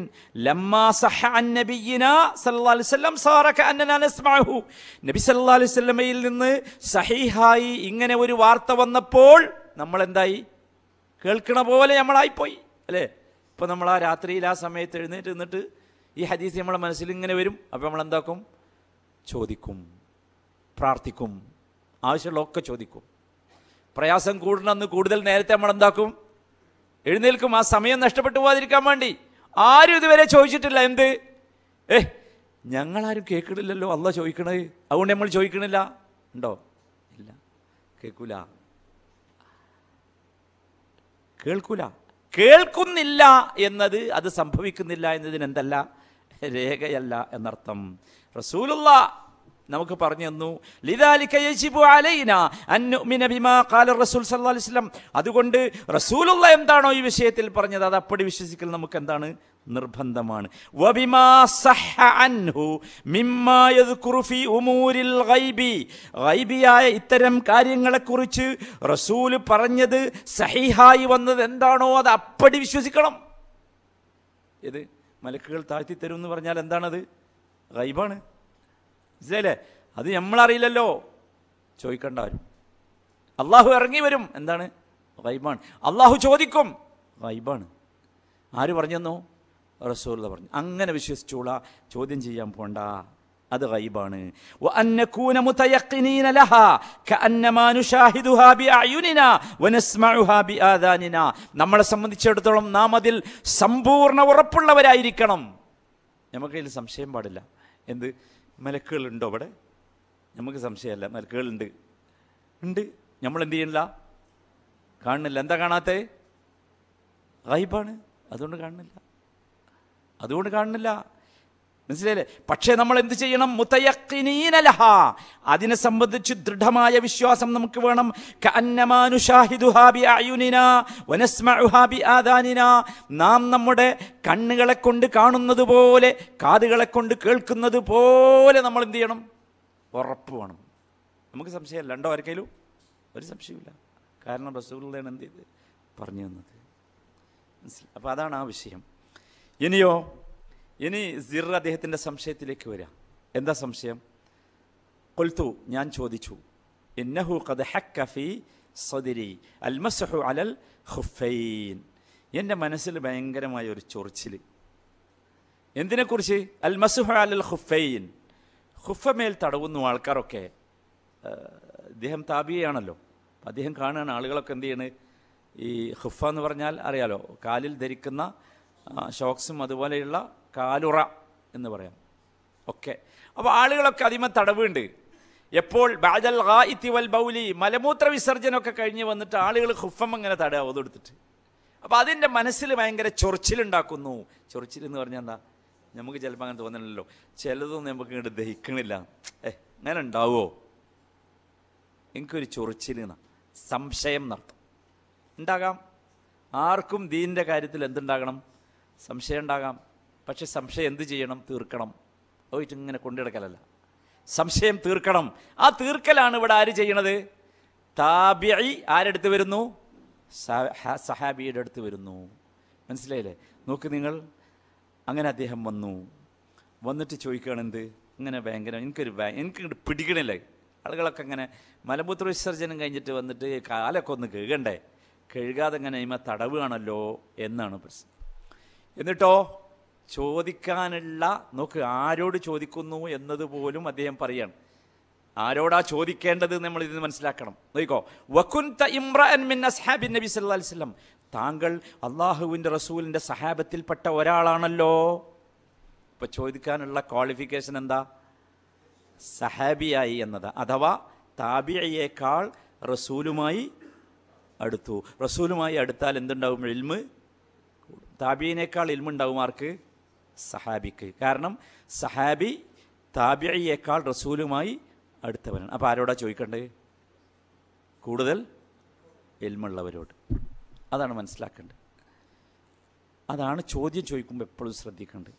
നബി സല്ലല്ലാഹു അലൈഹി വസല്ലമയിൽ നിന്ന് സഹീഹായി ഇങ്ങനെ ഒരു വാർത്ത വന്നപ്പോൾ നമ്മൾ എന്തായി കേൾക്കണ പോലെ നമ്മളായിപ്പോയി അല്ലേ ഇപ്പോൾ നമ്മൾ ആ രാത്രിയിൽ ആ സമയത്ത് എഴുന്നേറ്റ് നിന്നിട്ട് ഈ ഹദീസ് നമ്മളെ മനസ്സിൽ ഇങ്ങനെ വരും അപ്പോൾ നമ്മൾ എന്താക്കും ചോദിക്കും പ്രാർത്ഥിക്കും ആവശ്യമുള്ളതൊക്കെ ചോദിക്കും പ്രയാസം കൂടണമെന്ന് കൂടുതൽ നേരത്തെ നമ്മൾ എന്താക്കും എഴുന്നേൽക്കും ആ സമയം നഷ്ടപ്പെട്ടു പോകാതിരിക്കാൻ വേണ്ടി ആരും ഇതുവരെ ചോദിച്ചിട്ടില്ല എന്ത് ഏ ഞങ്ങളാരും കേൾക്കണില്ലല്ലോ അല്ല ചോദിക്കണത് അതുകൊണ്ട് നമ്മൾ ചോദിക്കണില്ല ഉണ്ടോ ഇല്ല കേൾക്കൂല കേൾക്കൂല കേൾക്കുന്നില്ല എന്നത് അത് സംഭവിക്കുന്നില്ല എന്നതിന് എന്തല്ല രേഖയല്ല എന്നർത്ഥം റസൂലുള്ള നമുക്ക് പറഞ്ഞു തന്നു അതുകൊണ്ട് റസൂലുള്ള എന്താണോ ഈ വിഷയത്തിൽ പറഞ്ഞത് അത് അപ്പടി വിശ്വസിക്കൽ നമുക്ക് എന്താണ് നിർബന്ധമാണ് ഇത്തരം കാര്യങ്ങളെക്കുറിച്ച് റസൂല് പറഞ്ഞത് സഹിഹായി വന്നത് എന്താണോ അത് അപ്പടി വിശ്വസിക്കണം ഇത് മലക്കുകൾ താഴ്ത്തി തരും എന്ന് പറഞ്ഞാൽ എന്താണത് ഗൈബാണ് മനസ്സിലല്ലേ അത് നമ്മളറിയില്ലല്ലോ ചോദിക്കണ്ട ആരും അള്ളാഹു ഇറങ്ങി വരും എന്താണ് വൈബാണ് അള്ളാഹു ചോദിക്കും വൈബാണ് ആര് പറഞ്ഞെന്നോ റസൂല്ല പറഞ്ഞു അങ്ങനെ വിശ്വസിച്ചോള ചോദ്യം ചെയ്യാൻ പോണ്ട അത് വൈബാണ് നമ്മളെ സംബന്ധിച്ചിടത്തോളം നാം അതിൽ സമ്പൂർണ്ണ ഉറപ്പുള്ളവരായിരിക്കണം നമുക്കതിൽ സംശയം പാടില്ല എന്ത് മലക്കുകളുണ്ടോ അവിടെ നമുക്ക് സംശയമല്ല മലക്കുകളുണ്ട് ഉണ്ട് നമ്മൾ എന്ത് ചെയ്യണില്ല കാണുന്നില്ല എന്താ കാണാത്തേ റൈബാണ് അതുകൊണ്ട് കാണുന്നില്ല അതുകൊണ്ട് കാണുന്നില്ല മനസ്സിലായില്ലേ പക്ഷേ നമ്മൾ എന്ത് ചെയ്യണം മുത്തയക്കിനീനലഹ അതിനെ സംബന്ധിച്ച് ദൃഢമായ വിശ്വാസം നമുക്ക് വേണം നാം നമ്മുടെ കണ്ണുകളെ കൊണ്ട് കാണുന്നത് പോലെ കാതുകളെ കൊണ്ട് കേൾക്കുന്നത് പോലെ നമ്മൾ എന്ത് ചെയ്യണം ഉറപ്പ് വേണം നമുക്ക് സംശയമല്ല ഉണ്ടോ ആർക്കെങ്കിലും ഒരു സംശയമില്ല കാരണം റസൂലാണ് എന്ത് ചെയ്ത് പറഞ്ഞു തന്നത് മനസ്സിലായി അപ്പോൾ അതാണ് ആ വിഷയം ഇനിയോ ഇനി സിർ അദ്ദേഹത്തിൻ്റെ സംശയത്തിലേക്ക് വരാം എന്താ സംശയം കൊൽത്തു ഞാൻ ചോദിച്ചു ഇന്നഹു കത് ഹക്കഫി സദിരി അൽമസഹു അലൽ ഹുഫൈൻ എൻ്റെ മനസ്സിൽ ഭയങ്കരമായ ഒരു ചൊറിച്ചിൽ എന്തിനെക്കുറിച്ച് അൽമസുഹ അലൽ ഹുഫൈൻ ഹുഫമേൽ തടവുന്നു ആൾക്കാരൊക്കെ അദ്ദേഹം താപിയാണല്ലോ അദ്ദേഹം കാണുകയാണ് ആളുകളൊക്കെ എന്ത് ചെയ്യണ് ഈ ഹുഫ എന്ന് പറഞ്ഞാൽ അറിയാലോ കാലിൽ ധരിക്കുന്ന ഷോക്സും അതുപോലെയുള്ള കാലുറ എന്ന് പറയാം ഒക്കെ അപ്പോൾ ആളുകളൊക്കെ അതിമ തടവുണ്ട് എപ്പോൾ ബാജൽ ഗായിത്തി വൽ ബൗലി മലമൂത്ര വിസർജനമൊക്കെ കഴിഞ്ഞ് വന്നിട്ട് ആളുകൾ ഹുഫം അങ്ങനെ തടയാവും അതെടുത്തിട്ട് അപ്പോൾ അതിൻ്റെ മനസ്സിൽ ഭയങ്കര ചൊറിച്ചിലുണ്ടാക്കുന്നു ചൊറിച്ചിൽ എന്ന് പറഞ്ഞാൽ എന്താ നമുക്ക് ചിലപ്പോൾ അങ്ങനെ തോന്നണല്ലോ ചിലതൊന്നും നമുക്ക് ഇങ്ങോട്ട് ദഹിക്കണില്ല ഏ അങ്ങനെ ഉണ്ടാവുമോ എനിക്കൊരു ചൊറിച്ചിൽ സംശയം നടത്തും ഉണ്ടാകാം ആർക്കും ദീനിൻ്റെ കാര്യത്തിൽ എന്തുണ്ടാകണം സംശയം ഉണ്ടാകാം പക്ഷെ സംശയം എന്ത് ചെയ്യണം തീർക്കണം പോയിട്ട് ഇങ്ങനെ കൊണ്ടിടക്കലല്ല സംശയം തീർക്കണം ആ തീർക്കലാണ് ഇവിടെ ആര് ചെയ്യണത് താബിഐ ആരെടുത്ത് വരുന്നു സഹാബിയുടെ അടുത്ത് വരുന്നു മനസ്സിലായില്ലേ നോക്ക് നിങ്ങൾ അങ്ങനെ അദ്ദേഹം വന്നു വന്നിട്ട് ചോദിക്കുകയാണ് എന്ത് ഇങ്ങനെ ഭയങ്കര എനിക്കൊരു എനിക്ക് പിടിക്കണില്ലേ ആളുകളൊക്കെ അങ്ങനെ മലമൂത്ര വിസർജനം കഴിഞ്ഞിട്ട് വന്നിട്ട് കാലൊക്കെ ഒന്ന് കഴുകണ്ടേ കഴുകാതെ ഇങ്ങനെ ഇമ്മ തടവുകയാണല്ലോ എന്നാണ് പ്രശ്നം എന്നിട്ടോ ചോദിക്കാനുള്ള നോക്ക് ആരോട് ചോദിക്കുന്നു എന്നതുപോലും അദ്ദേഹം പറയാണ് ആരോടാ ചോദിക്കേണ്ടത് നമ്മൾ ഇത് മനസ്സിലാക്കണം നോക്കോ വക്കുൻ ഇമ്രാൻ മിൻ നബി സല്ലാ താങ്കൾ അള്ളാഹുവിൻ്റെ റസൂലിൻ്റെ സഹാബത്തിൽപ്പെട്ട ഒരാളാണല്ലോ ഇപ്പൊ ചോദിക്കാനുള്ള ക്വാളിഫിക്കേഷൻ എന്താ സഹാബിയായി എന്നത് അഥവാ താബിയയേക്കാൾ റസൂലുമായി അടുത്തു റസൂലുമായി അടുത്താൽ എന്തുണ്ടാവും ഇൽമ് താബിയനേക്കാൾ ഇൽമുണ്ടാവും ആർക്ക് സഹാബിക്ക് കാരണം സഹാബി താബിയയേക്കാൾ റസൂലുമായി അടുത്തവനാണ് അപ്പോൾ ആരോടാ ചോദിക്കേണ്ടത് കൂടുതൽ എൽമുള്ളവരോട് അതാണ് മനസ്സിലാക്കേണ്ടത് അതാണ് ചോദ്യം ചോദിക്കുമ്പോൾ എപ്പോഴും ശ്രദ്ധിക്കേണ്ടത്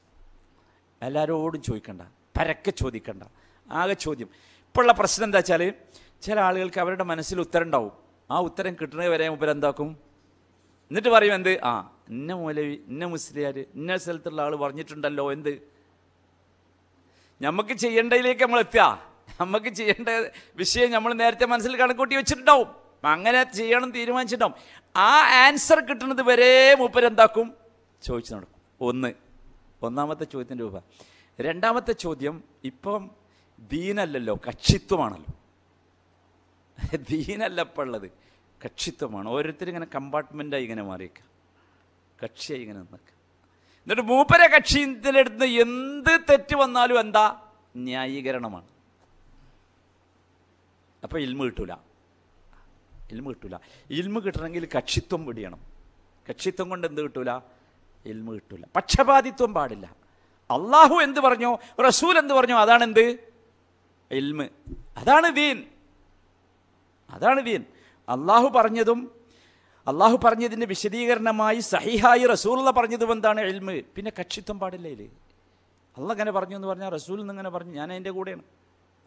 എല്ലാവരോടും ചോദിക്കണ്ട പരക്കെ ചോദിക്കണ്ട ആകെ ചോദ്യം ഇപ്പോഴുള്ള പ്രശ്നം എന്താ വെച്ചാൽ ചില ആളുകൾക്ക് അവരുടെ മനസ്സിൽ ഉത്തരം ഉണ്ടാവും ആ ഉത്തരം കിട്ടുന്നത് വരെ മുമ്പിൽ എന്താക്കും എന്നിട്ട് പറയും എന്ത് ആ ഇന്ന മൗലവി ഇന്ന മുസ്ലിയാർ ഇന്ന സ്ഥലത്തുള്ള ആൾ പറഞ്ഞിട്ടുണ്ടല്ലോ എന്ത് നമുക്ക് ചെയ്യേണ്ടതിലേക്ക് നമ്മൾ എത്തുക നമുക്ക് ചെയ്യേണ്ട വിഷയം നമ്മൾ നേരത്തെ മനസ്സിൽ കണക്കൂട്ടി വെച്ചിട്ടുണ്ടാവും അങ്ങനെ ചെയ്യണം തീരുമാനിച്ചിട്ടുണ്ടാവും ആ ആൻസർ കിട്ടുന്നത് വരെ മൂപ്പരെന്താക്കും ചോദിച്ചു നടക്കും ഒന്ന് ഒന്നാമത്തെ ചോദ്യത്തിൻ്റെ രൂപ രണ്ടാമത്തെ ചോദ്യം ഇപ്പം ദീനല്ലല്ലോ കക്ഷിത്വമാണല്ലോ ദീനല്ല ഇപ്പം ഉള്ളത് കക്ഷിത്വമാണ് ഓരോരുത്തരും ഇങ്ങനെ കമ്പാർട്ട്മെൻറ്റായി ഇങ്ങനെ മാറിയേക്കാം കക്ഷിയായി ഇങ്ങനെ നിന്നൊക്കെ എന്നിട്ട് മൂപ്പരെ കക്ഷിത്തിലെടുത്ത് എന്ത് തെറ്റ് വന്നാലും എന്താ ന്യായീകരണമാണ് അപ്പോൾ ഇൽമ കിട്ടൂല ഇൽമ കിട്ടൂല ഇൽമ കിട്ടണമെങ്കിൽ കക്ഷിത്വം പിടിയണം കക്ഷിത്വം കൊണ്ട് എന്ത് കിട്ടൂല ഇൽമ കിട്ടൂല പക്ഷപാതിത്വം പാടില്ല അള്ളാഹു എന്ത് പറഞ്ഞോ റസൂൽ എന്ത് പറഞ്ഞോ അതാണ് എന്ത് ഇൽമ അതാണ് ദീൻ അതാണ് ദീൻ അള്ളാഹു പറഞ്ഞതും അള്ളാഹു പറഞ്ഞതിൻ്റെ വിശദീകരണമായി സഹിഹായി റസൂലുള്ള പറഞ്ഞതും എന്താണ് എൽമ് പിന്നെ കക്ഷിത്വം പാടില്ല ഇതിൽ അള്ള അങ്ങനെ പറഞ്ഞു എന്ന് പറഞ്ഞാൽ റസൂൽ എന്നിങ്ങനെ പറഞ്ഞു ഞാൻ എൻ്റെ കൂടെയാണ്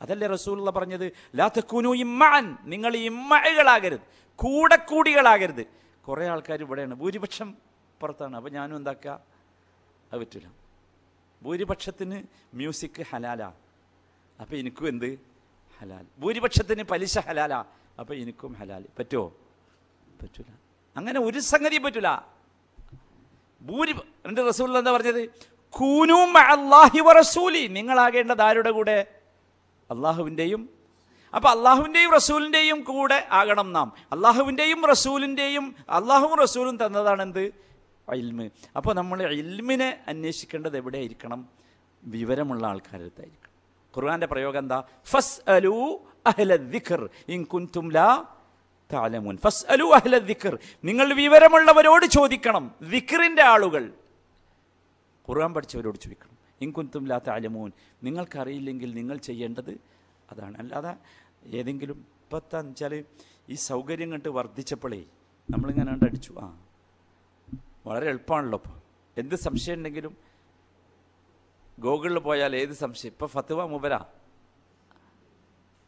അതല്ലേ റസൂലുള്ള പറഞ്ഞത് ലാത്തക്കുനു ഇമ്മാൻ നിങ്ങൾ ഇമ്മകളാകരുത് കൂടെ കൂടികളാകരുത് കുറേ ആൾക്കാർ ഇവിടെയാണ് ഭൂരിപക്ഷം പുറത്താണ് അപ്പോൾ ഞാനും എന്താക്കുക അത് പറ്റില്ല ഭൂരിപക്ഷത്തിന് മ്യൂസിക് ഹലാലാ അപ്പോൾ എനിക്കും എന്ത് ഹലാൽ ഭൂരിപക്ഷത്തിന് പലിശ ഹലാലാ അപ്പോൾ എനിക്കും ഹലാൽ പറ്റുമോ പറ്റില്ല അങ്ങനെ ഒരു സംഗതി പറ്റില്ല ഭൂരി എൻ്റെ റസൂൽ എന്താ പറഞ്ഞത് കൂനും അള്ളാഹി വറസൂലി നിങ്ങളാകേണ്ടത് ആരുടെ കൂടെ അള്ളാഹുവിൻ്റെയും അപ്പോൾ അള്ളാഹുവിൻ്റെയും റസൂലിൻ്റെയും കൂടെ ആകണം നാം അള്ളാഹുവിൻ്റെയും റസൂലിൻ്റെയും അള്ളാഹുവും റസൂലും തന്നതാണ് എന്ത് ഇൽമ് അപ്പോൾ നമ്മൾ ഇൽമിനെ അന്വേഷിക്കേണ്ടത് എവിടെ ആയിരിക്കണം വിവരമുള്ള ആൾക്കാരടുത്തായിരിക്കണം ഖുർആാൻ്റെ പ്രയോഗം എന്താ ഫസ് അലു അഹ്ലിഖർ ഇൻ കുന്തും ലാ താലമുൻ ഫസ് അലു അഹ്ല ദിക്കർ നിങ്ങൾ വിവരമുള്ളവരോട് ചോദിക്കണം ദിക്കറിൻ്റെ ആളുകൾ ഖുർആൻ പഠിച്ചവരോട് ചോദിക്കണം ഇൻകുന്തും ലാ താലമൂൻ നിങ്ങൾക്കറിയില്ലെങ്കിൽ നിങ്ങൾ ചെയ്യേണ്ടത് അതാണ് അല്ലാതെ ഏതെങ്കിലും ഇപ്പത്താന്ന് വെച്ചാൽ ഈ സൗകര്യം കണ്ട് വർദ്ധിച്ചപ്പോഴേ നമ്മളിങ്ങനെ കണ്ട് അടിച്ചു ആ വളരെ എളുപ്പമാണല്ലോ ഇപ്പോൾ എന്ത് സംശയം ഉണ്ടെങ്കിലും ഗൂഗിളിൽ പോയാൽ ഏത് സംശയം ഇപ്പോൾ ഫത്തുവ മുബര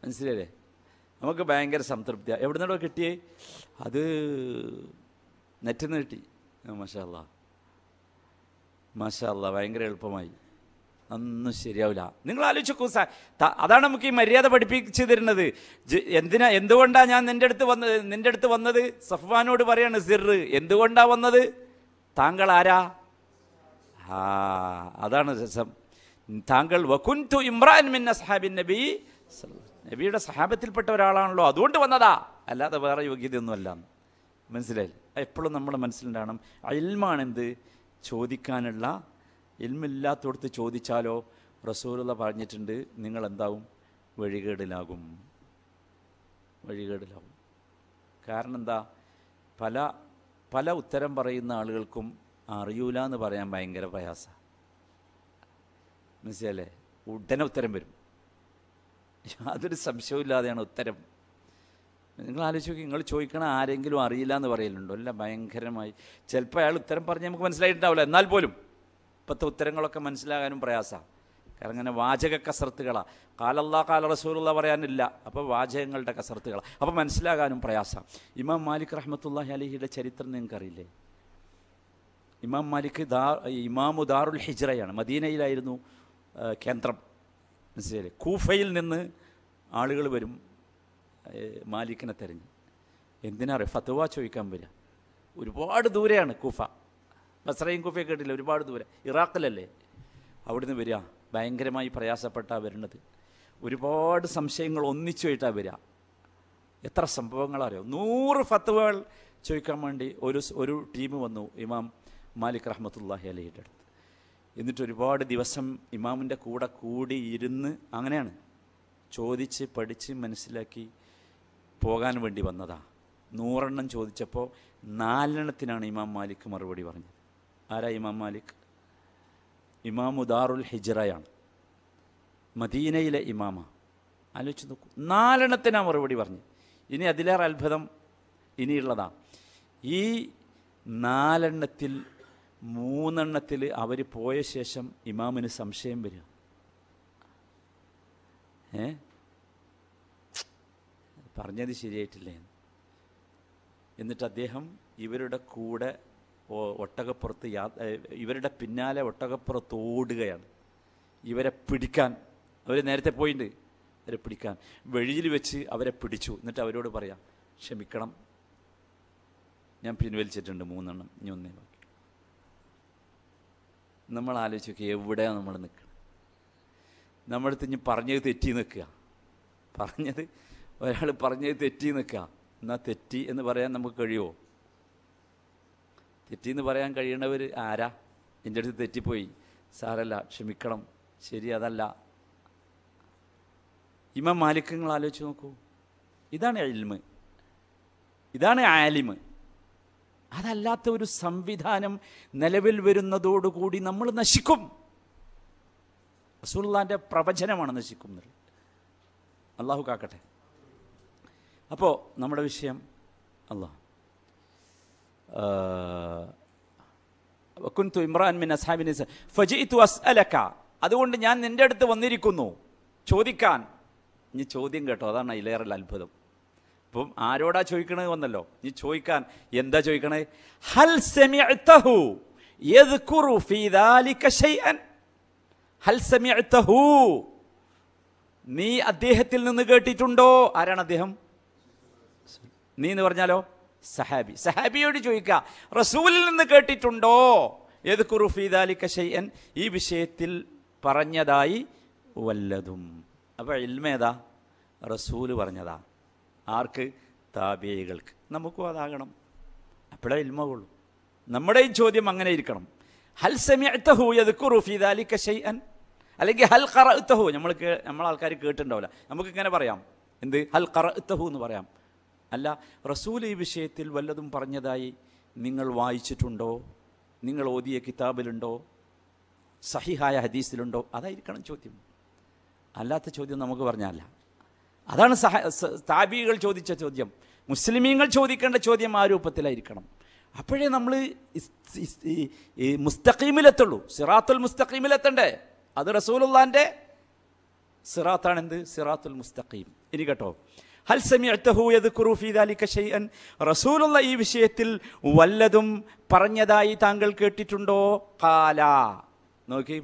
മനസ്സിലല്ലേ നമുക്ക് ഭയങ്കര സംതൃപ്തിയാണ് എവിടെ നിന്നോ കിട്ടിയേ അത് നെറ്റിൽ നിന്ന് കിട്ടി മഷാല്ല മഷാല്ല ഭയങ്കര എളുപ്പമായി ഒന്നും ശരിയാവില്ല നിങ്ങൾ ആലോചിച്ചു അതാണ് നമുക്ക് ഈ മര്യാദ പഠിപ്പിച്ചു തരുന്നത് എന്തിനാ എന്തുകൊണ്ടാണ് ഞാൻ നിൻ്റെ അടുത്ത് വന്നത് നിൻ്റെ അടുത്ത് വന്നത് സഫ്വാനോട് പറയാണ് സിറ് എന്തുകൊണ്ടാണ് വന്നത് താങ്കൾ ആരാ ആ അതാണ് രസം താങ്കൾ വകുൻ തു ഇമ്രാൻ മിൻ അസ്ഹാബിൻ നബി നബിയുടെ സഹാബത്തിൽപ്പെട്ട ഒരാളാണല്ലോ അതുകൊണ്ട് വന്നതാ അല്ലാതെ വേറെ യോഗ്യതയൊന്നുമല്ല മനസ്സിലായി എപ്പോഴും നമ്മൾ മനസ്സിലുണ്ടാകണം അയൽമാണെന്ത് ചോദിക്കാനുള്ള ഇൽമില്ലാത്തടത്ത് ചോദിച്ചാലോ റസൂലുള്ള പറഞ്ഞിട്ടുണ്ട് നിങ്ങൾ എന്താവും വഴികേടിലാകും വഴികേടിലാകും കാരണം എന്താ പല പല ഉത്തരം പറയുന്ന ആളുകൾക്കും അറിയൂല എന്ന് പറയാൻ ഭയങ്കര പ്രയാസമാണ് മനസ്സിലല്ലേ ഉടനെ ഉത്തരം വരും യാതൊരു ഇല്ലാതെയാണ് ഉത്തരം നിങ്ങൾ ആലോചിച്ച് നോക്കി നിങ്ങൾ ചോദിക്കണ ആരെങ്കിലും അറിയില്ല എന്ന് പറയലുണ്ടോ അല്ല ഭയങ്കരമായി ചിലപ്പോൾ അയാൾ ഉത്തരം പറഞ്ഞ് നമുക്ക് മനസ്സിലായിട്ടുണ്ടാവില്ല എന്നാൽ പോലും ഇപ്പോഴത്തെ ഉത്തരങ്ങളൊക്കെ മനസ്സിലാകാനും പ്രയാസമാണ് കാരണം ഇങ്ങനെ വാചക കസർത്തുകളാണ് കാലല്ലാ കാല റസൂലുള്ള പറയാനില്ല അപ്പോൾ വാചകങ്ങളുടെ കസർത്തുകളാണ് അപ്പോൾ മനസ്സിലാകാനും പ്രയാസമാണ് ഇമാം മാലിക് റഹ്മത്തുല്ലാഹി അലിഹിയുടെ ചരിത്രം നിങ്ങൾക്കറിയില്ലേ ഇമാം മാലിക് ദാ ഇമാമു ദാറുൽ ഹിജ്റയാണ് മദീനയിലായിരുന്നു കേന്ദ്രം മനസ്സിലായില്ലേ കൂഫയിൽ നിന്ന് ആളുകൾ വരും മാലിക്കിനെ തെരഞ്ഞ് എന്തിനാറിയ ഫത്തുവ ചോദിക്കാൻ വരിക ഒരുപാട് ദൂരെയാണ് കൂഫ ബസ്രയും കൂഫയും കേട്ടില്ല ഒരുപാട് ദൂരെ ഇറാഖിലല്ലേ അവിടുന്ന് വരിക ഭയങ്കരമായി പ്രയാസപ്പെട്ടാണ് വരുന്നത് ഒരുപാട് സംശയങ്ങൾ ഒന്നിച്ചു പോയിട്ടാണ് വരിക എത്ര സംഭവങ്ങളറിയോ നൂറ് ഫത്തുവകൾ ചോദിക്കാൻ വേണ്ടി ഒരു ഒരു ടീം വന്നു ഇമാം മാലിക് റഹ്മത്തുല്ലാഹി അലിയുടെ അടുത്ത് എന്നിട്ട് ഒരുപാട് ദിവസം ഇമാമിൻ്റെ കൂടെ കൂടി ഇരുന്ന് അങ്ങനെയാണ് ചോദിച്ച് പഠിച്ച് മനസ്സിലാക്കി പോകാൻ വേണ്ടി വന്നതാ നൂറെണ്ണം ചോദിച്ചപ്പോൾ നാലെണ്ണത്തിനാണ് ഇമാം മാലിക് മറുപടി പറഞ്ഞത് ആരാ ഇമാം മാലിക് ഇമാം ഉദാറുൽ ഹിജറയാണ് മദീനയിലെ ഇമാമ ആലോചിച്ച് നോക്കൂ നാലെണ്ണത്തിനാണ് മറുപടി പറഞ്ഞു ഇനി അതിലേറെ അത്ഭുതം ഇനിയുള്ളതാണ് ഈ നാലെണ്ണത്തിൽ മൂന്നെണ്ണത്തിൽ അവർ പോയ ശേഷം ഇമാമിന് സംശയം വരിക ഏ പറഞ്ഞത് ശരിയായിട്ടില്ലേ എന്നിട്ട് അദ്ദേഹം ഇവരുടെ കൂടെ ഒട്ടകപ്പുറത്ത് യാ ഇവരുടെ പിന്നാലെ ഒട്ടകപ്പുറത്ത് ഓടുകയാണ് ഇവരെ പിടിക്കാൻ അവർ നേരത്തെ പോയിണ്ട് അവരെ പിടിക്കാൻ വഴിയിൽ വെച്ച് അവരെ പിടിച്ചു എന്നിട്ട് അവരോട് പറയാം ക്ഷമിക്കണം ഞാൻ പിൻവലിച്ചിട്ടുണ്ട് മൂന്നെണ്ണം ഇനി ഒന്നേ നമ്മൾ ആലോചിച്ച് നോക്കുക എവിടെയാണ് നമ്മൾ നിൽക്കുന്നത് നമ്മളടുത്ത് ഇനി പറഞ്ഞത് തെറ്റി നിൽക്കുക പറഞ്ഞത് ഒരാൾ പറഞ്ഞത് തെറ്റി നിൽക്കുക എന്നാൽ തെറ്റി എന്ന് പറയാൻ നമുക്ക് കഴിയുമോ തെറ്റി എന്ന് പറയാൻ കഴിയണവർ ആരാ എൻ്റെ അടുത്ത് തെറ്റിപ്പോയി സാരല്ല ക്ഷമിക്കണം ശരി അതല്ല ഇമ മാലിക്യങ്ങൾ ആലോചിച്ച് നോക്കൂ ഇതാണ് എൽമ് ഇതാണ് ആലിമ് അതല്ലാത്ത ഒരു സംവിധാനം നിലവിൽ വരുന്നതോടുകൂടി നമ്മൾ നശിക്കും റസൂള്ളാൻ്റെ പ്രവചനമാണ് നശിക്കുന്നത് അള്ളാഹു കാക്കട്ടെ അപ്പോൾ നമ്മുടെ വിഷയം അള്ളാഹ് കുന്തു ഇമ്രാൻ മിൻ അസാബിൻ ഫജിത്തു അസ്അലക്ക അതുകൊണ്ട് ഞാൻ നിൻ്റെ അടുത്ത് വന്നിരിക്കുന്നു ചോദിക്കാൻ ഇനി ചോദ്യം കേട്ടോ അതാണ് ഇലയറൽ അത്ഭുതം ഇപ്പം ആരോടാ ചോദിക്കണത് വന്നല്ലോ നീ ചോദിക്കാൻ എന്താ ചോദിക്കണേ ഹൽ സെമിഅത്തഹു യദ്കുറു ഫീ ദാലിക ഷൈഅൻ ഹൽ നീ അദ്ദേഹത്തിൽ നിന്ന് കേട്ടിട്ടുണ്ടോ ആരാണ് അദ്ദേഹം നീ എന്ന് പറഞ്ഞാലോ സഹാബി സഹാബിയോട് ചോദിക്കുക റസൂലിൽ നിന്ന് കേട്ടിട്ടുണ്ടോ ഏത് കുറുഫീദാലിക്ക ഷെയ്യൻ ഈ വിഷയത്തിൽ പറഞ്ഞതായി വല്ലതും അപ്പോൾ ഇൽമേതാ റസൂല് പറഞ്ഞതാ ആർക്ക് താബേയികൾക്ക് നമുക്കും അതാകണം അപ്പോഴേ ഇൽമകുള്ളൂ നമ്മുടെയും ചോദ്യം അങ്ങനെ ഇരിക്കണം ഹൽ സെമിഅത്തഹു യദ്കുറു ഫീ ദാലിക ഷൈഅൻ അല്ലെങ്കിൽ ഹൽ ഖറഅത്തഹു നമ്മൾ നമ്മൾ ആൾക്കാർ കേട്ടിട്ടുണ്ടാവില്ല നമുക്ക് ഇങ്ങനെ പറയാം എന്ത് ഹൽ ഖറഅത്തഹു എന്ന് പറയാം അല്ല റസൂൽ ഈ വിഷയത്തിൽ വല്ലതും പറഞ്ഞതായി നിങ്ങൾ വായിച്ചിട്ടുണ്ടോ നിങ്ങൾ ഓതിയ കിതാബിലുണ്ടോ സഹിഹായ ഹദീസിലുണ്ടോ അതായിരിക്കണം ചോദ്യം അല്ലാത്ത ചോദ്യം നമുക്ക് പറഞ്ഞാലല്ല അതാണ് സഹ താബികൾ ചോദിച്ച ചോദ്യം മുസ്ലിമീങ്ങൾ ചോദിക്കേണ്ട ചോദ്യം ആ രൂപത്തിലായിരിക്കണം അപ്പോഴേ നമ്മൾ ഈ മുസ്തഖീമിലെത്തുള്ളൂ സിറാത്തുൽ മുസ്തഖീമിലെത്തണ്ടേ അത് റസൂലുള്ളാൻ്റെ സിറാത്താണ് എന്ത് സിറാത്തുൽ മുസ്തഖീം ഇനി കേട്ടോ ഹൽ റസൂലുള്ള ഈ വിഷയത്തിൽ വല്ലതും പറഞ്ഞതായി താങ്കൾ കേട്ടിട്ടുണ്ടോ കാല നോക്കി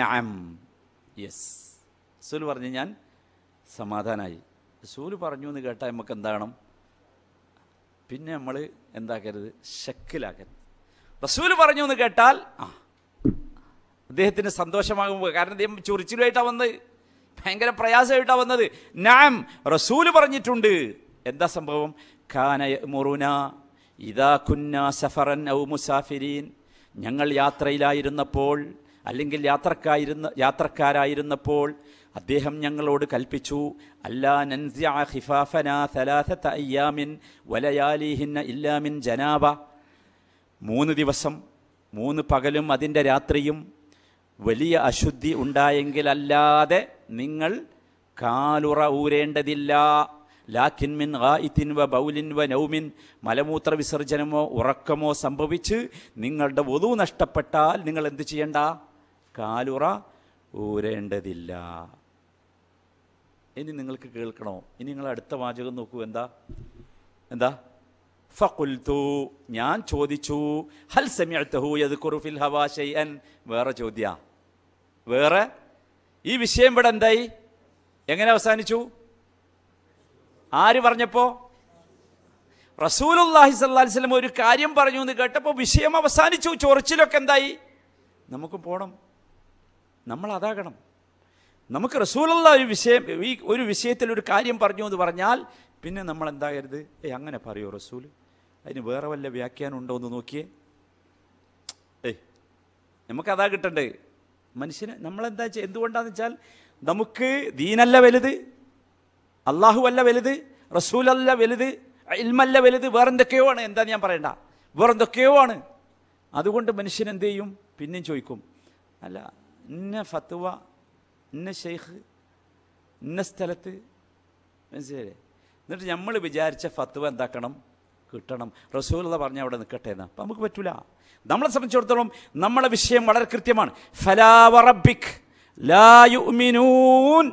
നാം യെസ് റസൂൽ പറഞ്ഞു ഞാൻ സമാധാനമായി സൂര് പറഞ്ഞു എന്ന് കേട്ടാൽ നമുക്ക് എന്താണ് പിന്നെ നമ്മൾ എന്താക്കരുത് ശക്കിലാക്കരുത് റസൂല് പറഞ്ഞു എന്ന് കേട്ടാൽ ആ അദ്ദേഹത്തിന് സന്തോഷമാകുമ്പോൾ കാരണം അദ്ദേഹം ചൊറിച്ചിലുമായിട്ടാണ് വന്നത് ഭയങ്കര പ്രയാസമായിട്ടാണ് വന്നത് നാം റസൂല് പറഞ്ഞിട്ടുണ്ട് എന്താ സംഭവം കാന മുറുന ഇതാ കുന്ന സഫറൻ ഔ മുസാഫിരീൻ ഞങ്ങൾ യാത്രയിലായിരുന്നപ്പോൾ അല്ലെങ്കിൽ യാത്രക്കായിരുന്ന യാത്രക്കാരായിരുന്നപ്പോൾ അദ്ദേഹം ഞങ്ങളോട് കൽപ്പിച്ചു അല്ലാ ഇല്ലാമിൻ ജനാബ മൂന്ന് ദിവസം മൂന്ന് പകലും അതിൻ്റെ രാത്രിയും വലിയ അശുദ്ധി ഉണ്ടായെങ്കിൽ അല്ലാതെ നിങ്ങൾ കാലുറ ഊരേണ്ടതില്ല ലാഖിൻമിൻ മിൻ ഗായിത്തിൻ വ ബൗലിൻ വ നൗമിൻ മലമൂത്ര വിസർജനമോ ഉറക്കമോ സംഭവിച്ച് നിങ്ങളുടെ വധു നഷ്ടപ്പെട്ടാൽ നിങ്ങൾ എന്ത് ചെയ്യണ്ട കാലുറ ഊരേണ്ടതില്ല ഇനി നിങ്ങൾക്ക് കേൾക്കണോ ഇനി നിങ്ങൾ അടുത്ത വാചകം നോക്കൂ എന്താ എന്താ ഫുൽത്തു ഞാൻ ചോദിച്ചു ഹൽ സമിഅത്തഹു യദ്കുറു ഫിൽ വേറെ ചോദ്യ വേറെ ഈ വിഷയം ഇവിടെ എന്തായി എങ്ങനെ അവസാനിച്ചു ആര് പറഞ്ഞപ്പോ റസൂലുല്ലാഹി സല്ലല്ലാഹി വസല്ലം ഒരു കാര്യം പറഞ്ഞു എന്ന് കേട്ടപ്പോൾ വിഷയം അവസാനിച്ചു ചൊറിച്ചിലൊക്കെ എന്തായി നമുക്ക് പോകണം നമ്മൾ അതാകണം നമുക്ക് റസൂലുള്ള ഒരു വിഷയം ഈ ഒരു വിഷയത്തിൽ ഒരു കാര്യം പറഞ്ഞു എന്ന് പറഞ്ഞാൽ പിന്നെ നമ്മൾ എന്താകരുത് ഏയ് അങ്ങനെ പറയൂ റസൂൽ അതിന് വേറെ വല്ല വ്യാഖ്യാനം ഉണ്ടോ എന്ന് നോക്കിയേ ഏയ് അതാ കിട്ടണ്ടേ മനുഷ്യന് നമ്മളെന്താ എന്തുകൊണ്ടാന്ന് വെച്ചാൽ നമുക്ക് ദീനല്ല വലുത് അള്ളാഹു അല്ല വലുത് റസൂലല്ല വലുത് ഇൽമല്ല വലുത് വേറെന്തൊക്കെയോ ആണ് എന്താ ഞാൻ പറയണ്ട വേറെന്തൊക്കെയോ ആണ് അതുകൊണ്ട് മനുഷ്യൻ എന്ത് ചെയ്യും പിന്നെയും ചോദിക്കും അല്ല ഇന്ന ഫത്തുവ ഇന്ന ഷെയ്ഖ് ഇന്ന സ്ഥലത്ത് മനസ്സിലെ എന്നിട്ട് നമ്മൾ വിചാരിച്ച ഫത്വ എന്താക്കണം കിട്ടണം റസൂലത പറഞ്ഞ അവിടെ നിൽക്കട്ടെ എന്ന് അപ്പം നമുക്ക് പറ്റൂല നമ്മളെ സംബന്ധിച്ചിടത്തോളം നമ്മളെ വിഷയം വളരെ കൃത്യമാണ് ഫലാവറബിക് ലായുമിനൂൻ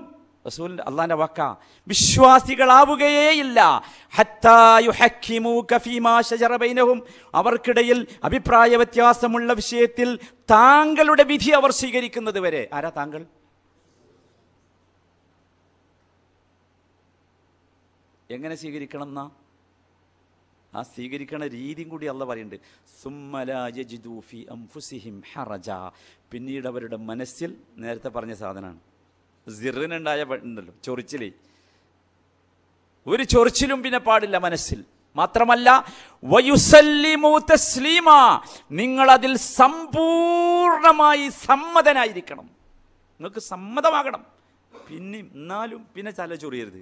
റസൂൽ അള്ളാൻ്റെ വാക്ക വിശ്വാസികളാവുകയേയില്ല അവർക്കിടയിൽ അഭിപ്രായ വ്യത്യാസമുള്ള വിഷയത്തിൽ താങ്കളുടെ വിധി അവർ സ്വീകരിക്കുന്നത് വരെ ആരാ താങ്കൾ എങ്ങനെ സ്വീകരിക്കണം എന്നാ ആ സ്വീകരിക്കണ രീതിയും കൂടി അല്ല പറയുന്നുണ്ട് സുമ്മലാജിദൂഫി അംഫുസിഹിം ഹറജ പിന്നീട് അവരുടെ മനസ്സിൽ നേരത്തെ പറഞ്ഞ സാധനമാണ് സിറിനുണ്ടായ ഉണ്ടല്ലോ ചൊറിച്ചിലേ ഒരു ചൊറിച്ചിലും പിന്നെ പാടില്ല മനസ്സിൽ മാത്രമല്ല വയുസല്ലിമു തസ്ലീമ നിങ്ങൾ അതിൽ സമ്പൂർണമായി സമ്മതനായിരിക്കണം നിങ്ങൾക്ക് സമ്മതമാകണം പിന്നെ എന്നാലും പിന്നെ ചല ചൊറിയരുത്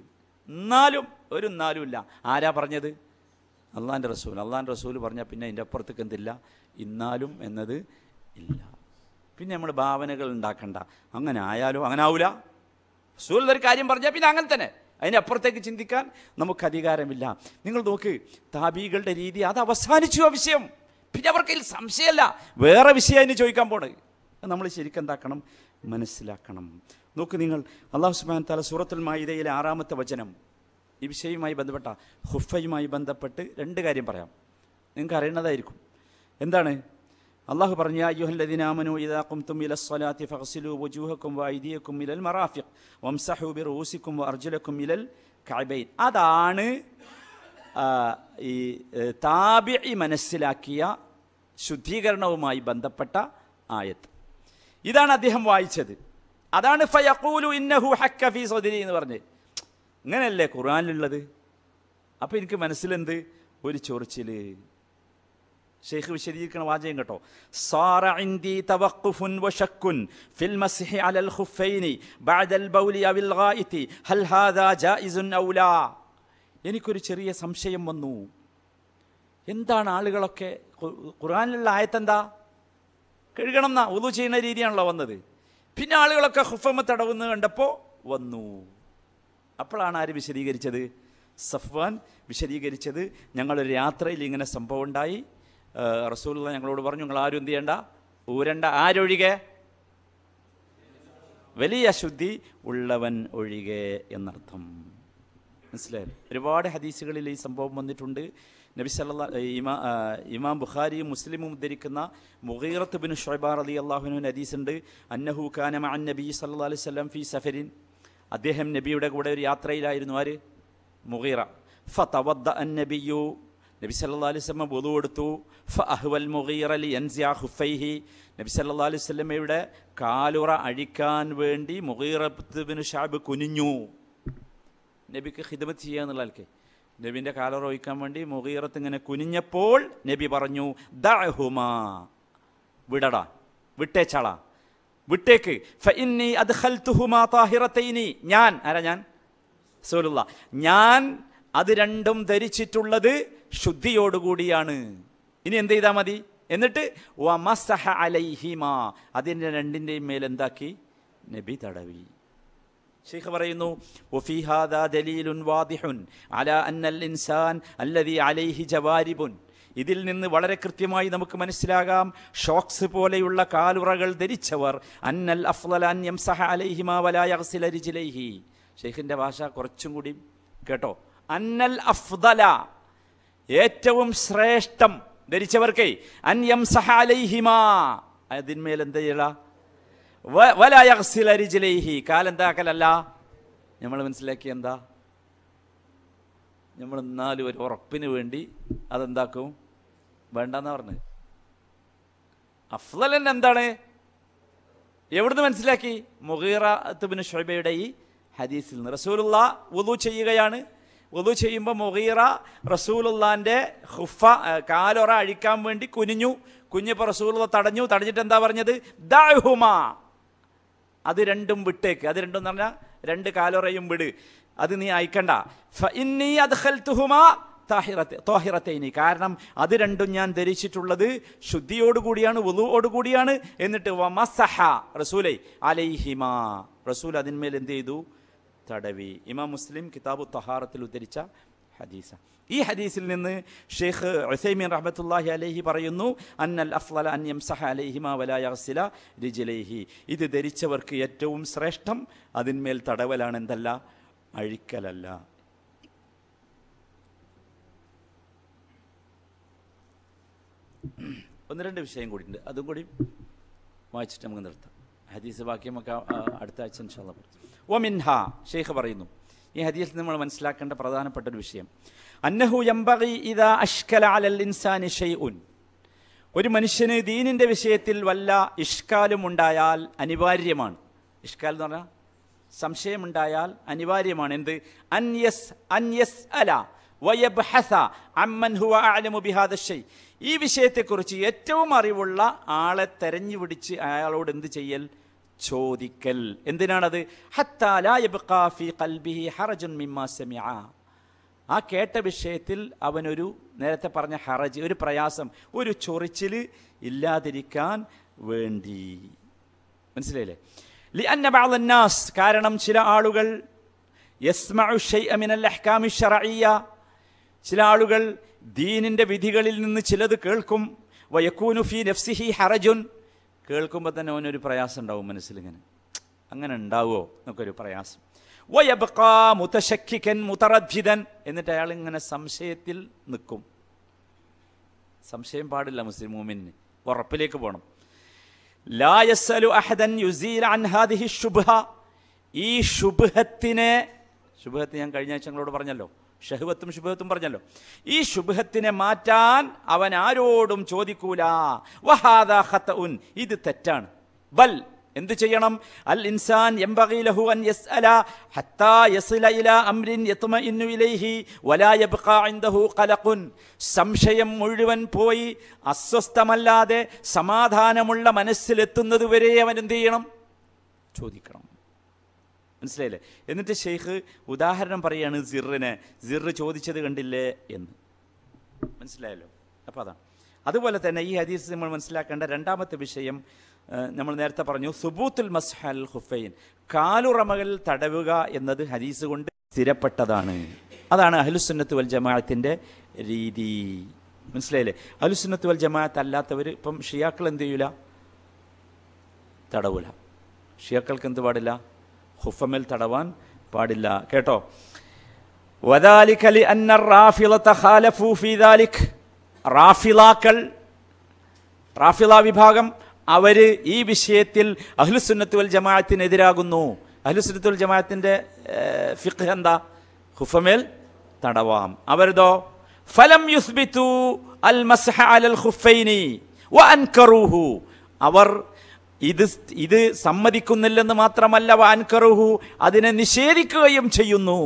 എന്നാലും ഒരു നാലുമില്ല ആരാ പറഞ്ഞത് അള്ളാൻ്റെ റസൂൽ അള്ളാൻ്റെ റസൂൽ പറഞ്ഞാൽ പിന്നെ അതിൻ്റെ അപ്പുറത്തേക്ക് എന്തില്ല ഇന്നാലും എന്നത് ഇല്ല പിന്നെ നമ്മൾ ഭാവനകൾ ഉണ്ടാക്കണ്ട അങ്ങനെ ആയാലും അങ്ങനെ ആവില്ല റസൂൽ ഒരു കാര്യം പറഞ്ഞാൽ പിന്നെ അങ്ങനെ തന്നെ അതിൻ്റെ അപ്പുറത്തേക്ക് ചിന്തിക്കാൻ നമുക്ക് അധികാരമില്ല നിങ്ങൾ നോക്ക് താബീകളുടെ രീതി അത് അവസാനിച്ചു ആ വിഷയം പിന്നെ അവർക്ക് സംശയമല്ല വേറെ വിഷയം അതിന് ചോദിക്കാൻ പോണേ നമ്മൾ ശരിക്കും എന്താക്കണം മനസ്സിലാക്കണം നോക്ക് നിങ്ങൾ അള്ളാഹു സുബാൻ താല സൂറത്തുൽ മായിദയിലെ ആറാമത്തെ വചനം ഈ വിഷയവുമായി ബന്ധപ്പെട്ട ഹുഫയുമായി ബന്ധപ്പെട്ട് രണ്ട് കാര്യം പറയാം നിങ്ങൾക്ക് അറിയണതായിരിക്കും എന്താണ് അള്ളാഹു പറഞ്ഞ അയ്യുഹല്ലദിനാമനു ഇലൽ മറാഫിഖ് ഇലൽ അതാണ് ഈ താബിഇ മനസ്സിലാക്കിയ ശുദ്ധീകരണവുമായി ബന്ധപ്പെട്ട ആയത്ത് ഇതാണ് അദ്ദേഹം വായിച്ചത് അതാണ് ഫയഖൂലു ഇന്നഹു ഹക്ക ഫീ സദരി എന്ന് പറഞ്ഞ് ഇങ്ങനെയല്ലേ ഖുർആാനിലുള്ളത് അപ്പോൾ എനിക്ക് മനസ്സിലെന്ത് ഒരു ചൊറിച്ചിൽ ഷെയ്ഖ് വിശദീകരിക്കണ വാചകം കേട്ടോ സാറ ഇൻദി തവഖുഫുൻ വശക്കുൻ ഫിൽ മസ്ഹി അലൽ ഖുഫൈനി ബഅദൽ ബൗലി അവിൽ ഗായിതി ഹൽ ഹാദാ ജായിസുൻ ഔലാ എനിക്കൊരു ചെറിയ സംശയം വന്നു എന്താണ് ആളുകളൊക്കെ ഖുർആനിലുള്ള ആയത്തെന്താ കഴുകണം എന്നാ ഉതു ചെയ്യുന്ന രീതിയാണല്ലോ വന്നത് പിന്നെ ആളുകളൊക്കെ ഹുഫമ തടവുന്നത് കണ്ടപ്പോൾ വന്നു അപ്പോഴാണ് ആര് വിശദീകരിച്ചത് സഫ്വാൻ വിശദീകരിച്ചത് ഞങ്ങളൊരു യാത്രയിൽ ഇങ്ങനെ സംഭവം ഉണ്ടായി റസൂല ഞങ്ങളോട് പറഞ്ഞു നിങ്ങൾ ആരും എന്ത് ചെയ്യണ്ട ഊരണ്ട ആരൊഴികെ വലിയ അശുദ്ധി ഉള്ളവൻ ഒഴികെ എന്നർത്ഥം മനസ്സിലായല്ലോ ഒരുപാട് ഹദീസുകളിൽ ഈ സംഭവം വന്നിട്ടുണ്ട് നബി സല്ല ഇമാ ഇമാം ബുഖാരിയും മുസ്ലിമും ഉദ്ധരിക്കുന്ന മുഹീറത്ത് ബിൻ ഷൊയ്ബാർ അലി അള്ളാഹുനുവിൻ ഉണ്ട് അന്നഹു ഖാന മഅൻ നബി സല്ലാ അലൈഹി സ്വലം ഫി സഫരിൻ അദ്ദേഹം നബിയുടെ കൂടെ ഒരു യാത്രയിലായിരുന്നു ആര് മുഹീറ ഫ തവദ്ദ അൻ നബിയു നബി സല്ലാ അലൈഹി സ്വലം ബുധു കൊടുത്തു ഫ അഹ്വൽ മുഹീർ അലി അൻസിയാ ഹുഫൈഹി നബി സല്ലാ അലൈഹി സ്വലമയുടെ കാലുറ അഴിക്കാൻ വേണ്ടി ബിൻ ഷാബ് കുനിഞ്ഞു നബിക്ക് ഹിദമത് ചെയ്യുക എന്നുള്ള നബിൻ്റെ കാലറോയിക്കാൻ വേണ്ടി മുഖീറത്ത് ഇങ്ങനെ കുനിഞ്ഞപ്പോൾ നബി പറഞ്ഞു ദഹുമാ വിടടാ വിട്ടേച്ചാളാ വിട്ടേക്ക് ഫഇന്നി അദ്ഖൽതുഹുമാ ഞാൻ ആരാ ഞാൻ സൂലുള്ള ഞാൻ അത് രണ്ടും ധരിച്ചിട്ടുള്ളത് ശുദ്ധിയോടുകൂടിയാണ് ഇനി എന്ത് ചെയ്താൽ മതി എന്നിട്ട് അതിൻ്റെ രണ്ടിൻ്റെയും മേലെന്താക്കി നബി തടവി ശൈഖ് പറയുന്നു هذا ദലീലുൻ واضح على അന്നൽ ഇൻസാൻ الذي അലൈഹി ജവാരിബുൻ ഇതിൽ നിന്ന് വളരെ കൃത്യമായി നമുക്ക് മനസ്സിലാകാം ഷോക്സ് പോലെയുള്ള കാലുറകൾ ധരിച്ചവർ അന്നൽ അഫ്ലലാൻ എം സഹ അലൈഹിമാ ഷെയ്ഖിൻ്റെ ഭാഷ കുറച്ചും കൂടി കേട്ടോ അന്നൽ അഫ്ദല ഏറ്റവും ശ്രേഷ്ഠം ധരിച്ചവർക്ക് അന്യം എം സഹ അലൈഹിമാ അതിന്മേൽ എന്ത് വലയഹ്സിലരിജിലേഹി കാലെന്താക്കലല്ല നമ്മൾ മനസ്സിലാക്കി എന്താ നമ്മൾ എന്നാലും ഒരു ഉറപ്പിന് വേണ്ടി അതെന്താക്കും വേണ്ടെന്ന് പറഞ്ഞത് അഫ്ലലൻ എന്താണ് എവിടുന്ന് മനസ്സിലാക്കി മുഹീറത്തുബിന് ഷൊബയുടെ ഈ ഹദീസിൽ നിന്ന് റസൂലുള്ള ഉദു ചെയ്യുകയാണ് ഉദു ചെയ്യുമ്പോൾ മുഹീറ റസൂലുള്ളാൻ്റെ ഹുഫ കാലൊറ അഴിക്കാൻ വേണ്ടി കുനിഞ്ഞു കുഞ്ഞിപ്പോൾ റസൂലുള്ള തടഞ്ഞു തടഞ്ഞിട്ട് എന്താ പറഞ്ഞത് ദാഹുമാ അത് രണ്ടും വിട്ടേക്ക് അത് രണ്ടും എന്ന് പറഞ്ഞാൽ രണ്ട് കാലോറയും വിട് അത് നീ അയക്കണ്ട തോഹിറത്തേനി കാരണം അത് രണ്ടും ഞാൻ ധരിച്ചിട്ടുള്ളത് ശുദ്ധിയോടുകൂടിയാണ് കൂടിയാണ് എന്നിട്ട് വമസഹ റസൂലൈ അലൈഹിമ റസൂൽ അതിന്മേൽ എന്ത് ചെയ്തു തടവി ഇമാം മുസ്ലിം കിതാബു തഹാറത്തിൽ ഉദ്ധരിച്ച ഹദീസ ഈ ഹദീസിൽ നിന്ന് ഷെയ്ഖ് ഉസൈമീൻ റഹ്മത്തുല്ലാഹി അലൈഹി പറയുന്നു അന്നൽ അഫ്ലല അൻ സഹ അലൈഹിമ വലായസില രുചിലേഹി ഇത് ധരിച്ചവർക്ക് ഏറ്റവും ശ്രേഷ്ഠം അതിന്മേൽ തടവലാണ് എന്തല്ല അഴിക്കലല്ല ഒന്ന് രണ്ട് വിഷയം കൂടിയുണ്ട് അതും കൂടി വായിച്ചിട്ട് നമുക്ക് നിർത്താം ഹദീസ് ബാക്കി നമുക്ക് അടുത്ത ആഴ്ച ഇൻഷാല്ല ഓമിൻഹ ഷെയ്ഖ് പറയുന്നു ഈ ഹദീസിൽ നമ്മൾ മനസ്സിലാക്കേണ്ട പ്രധാനപ്പെട്ട ഒരു വിഷയം അന്നഹു എംബി ഇതാ അഷ്കല അലൽ ഇൻസാനി ഷെയ്ഉൻ ഒരു മനുഷ്യന് ദീനിൻ്റെ വിഷയത്തിൽ വല്ല ഇഷ്കാലും ഉണ്ടായാൽ അനിവാര്യമാണ് ഇഷ്കാൽ എന്ന് പറഞ്ഞാൽ സംശയമുണ്ടായാൽ അനിവാര്യമാണ് എന്ത് അന്യസ് അന്യസ് അല വയബ്ഹസ അമ്മൻ ഹുവ അലമു ബിഹാദ് ഈ വിഷയത്തെക്കുറിച്ച് ഏറ്റവും അറിവുള്ള ആളെ തെരഞ്ഞു പിടിച്ച് അയാളോട് എന്ത് ചെയ്യൽ ചോദിക്കൽ എന്തിനാണത് ആ കേട്ട വിഷയത്തിൽ അവനൊരു നേരത്തെ പറഞ്ഞ ഹറജ് ഒരു പ്രയാസം ഒരു ചൊറിച്ചിൽ ഇല്ലാതിരിക്കാൻ വേണ്ടി മനസ്സിലായില്ലേ ലി അന്ന കാരണം ചില ആളുകൾ ചില ആളുകൾ ദീനിന്റെ വിധികളിൽ നിന്ന് ചിലത് കേൾക്കും ഫീ നഫ്സിഹി ഹറജുൻ കേൾക്കുമ്പോൾ തന്നെ അവനൊരു പ്രയാസം ഉണ്ടാവും മനസ്സിലിങ്ങനെ അങ്ങനെ ഉണ്ടാവുമോ എന്നൊക്കെ ഒരു പ്രയാസം വയബക്കാ മുതശക്കിക്കൻ മുതറദ്ഭിതൻ എന്നിട്ട് അയാൾ ഇങ്ങനെ സംശയത്തിൽ നിൽക്കും സംശയം പാടില്ല മുസ്ലിം മൂമിന് ഉറപ്പിലേക്ക് പോകണം ലായസലു അഹദൻ യുസീൽ അൻഹാദിഹി ശുഭ ഈ ശുഭത്തിനെ ശുഭത്തിന് ഞാൻ കഴിഞ്ഞ ആഴ്ച നിങ്ങളോട് പറഞ്ഞല്ലോ ഷഹുവത്തും ശുഭത്തും പറഞ്ഞല്ലോ ഈ ശുഭത്തിനെ മാറ്റാൻ അവൻ ആരോടും ചോദിക്കൂല വഹാദുൻ ഇത് തെറ്റാണ് ബൽ എന്ത് ചെയ്യണം അൽ ഇൻസാൻ യംബഗി ലഹു അൻ യസ്അല ഹത്താ യസ്ല ഇല അംരിൻ യത്മഇന്നു ഇലൈഹി വലാ യബ്ഖാ ഇൻദഹു ഖലഖുൻ സംശയം മുഴുവൻ പോയി അസ്വസ്ഥമല്ലാതെ സമാധാനമുള്ള മനസ്സിലെത്തുന്നതുവരെ അവൻ എന്ത് ചെയ്യണം ചോദിക്കണം മനസ്സിലായില്ലേ എന്നിട്ട് ഷെയ്ഖ് ഉദാഹരണം പറയുകയാണ് സിറിന് സിറ് ചോദിച്ചത് കണ്ടില്ലേ എന്ന് മനസ്സിലായല്ലോ അപ്പോൾ അതാണ് അതുപോലെ തന്നെ ഈ ഹദീസ് നമ്മൾ മനസ്സിലാക്കേണ്ട രണ്ടാമത്തെ വിഷയം നമ്മൾ നേരത്തെ പറഞ്ഞു സുബൂത്തുൽ മസ്ഹൽ ഹുഫൈൻ കാലുറമകൾ തടവുക എന്നത് ഹദീസ് കൊണ്ട് സ്ഥിരപ്പെട്ടതാണ് അതാണ് അഹ്ലുസുന്നത്ത് വൽ ജമാഅത്തിൻ്റെ രീതി മനസ്സിലായില്ലേ അഹ്ലുസുന്നത്ത് വൽ ജമാഅത്ത് അല്ലാത്തവർ ഇപ്പം ഷിയാക്കൾ എന്ത് ചെയ്യൂല തടവൂല ഷിയാക്കൾക്ക് എന്ത് പാടില്ല ഹുഫമൽ തടവാൻ പാടില്ല കേട്ടോ വദാലിഖലി അന്ന വിഭാഗം അവർ ഈ വിഷയത്തിൽ അഹ്ലുസുന്നത്തുൽ വൽ ജമാഅത്തിനെതിരാകുന്നു അഹ്ലുസുന്നത്ത് വൽ ജമാഅത്തിൻ്റെ ഫിഖ് എന്താ ഹുഫമേൽ തടവാം അവരുതോ ഫലം യുസ്ബിത്തു അൽ മസ്ഹ അലൽ ഹുഫൈനി വ അൻകറൂഹു അവർ ഇത് ഇത് സമ്മതിക്കുന്നില്ലെന്ന് മാത്രമല്ല വാൻകറുഹു അതിനെ നിഷേധിക്കുകയും ചെയ്യുന്നു